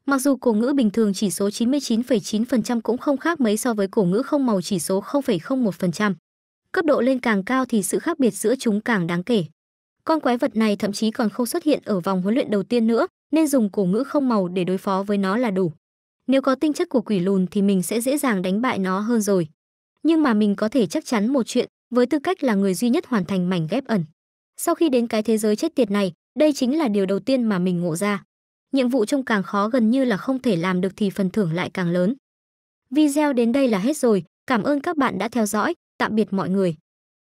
Mặc dù cổ ngữ bình thường chỉ số 99,9% cũng không khác mấy so với cổ ngữ không màu chỉ số 0,01%. Cấp độ lên càng cao thì sự khác biệt giữa chúng càng đáng kể. Con quái vật này thậm chí còn không xuất hiện ở vòng huấn luyện đầu tiên nữa, nên dùng cổ ngữ không màu để đối phó với nó là đủ. Nếu có tinh chất của quỷ lùn thì mình sẽ dễ dàng đánh bại nó hơn rồi. Nhưng mà mình có thể chắc chắn một chuyện, với tư cách là người duy nhất hoàn thành mảnh ghép ẩn. Sau khi đến cái thế giới chết tiệt này, đây chính là điều đầu tiên mà mình ngộ ra nhiệm vụ trông càng khó gần như là không thể làm được thì phần thưởng lại càng lớn. Video đến đây là hết rồi, cảm ơn các bạn đã theo dõi, tạm biệt mọi người.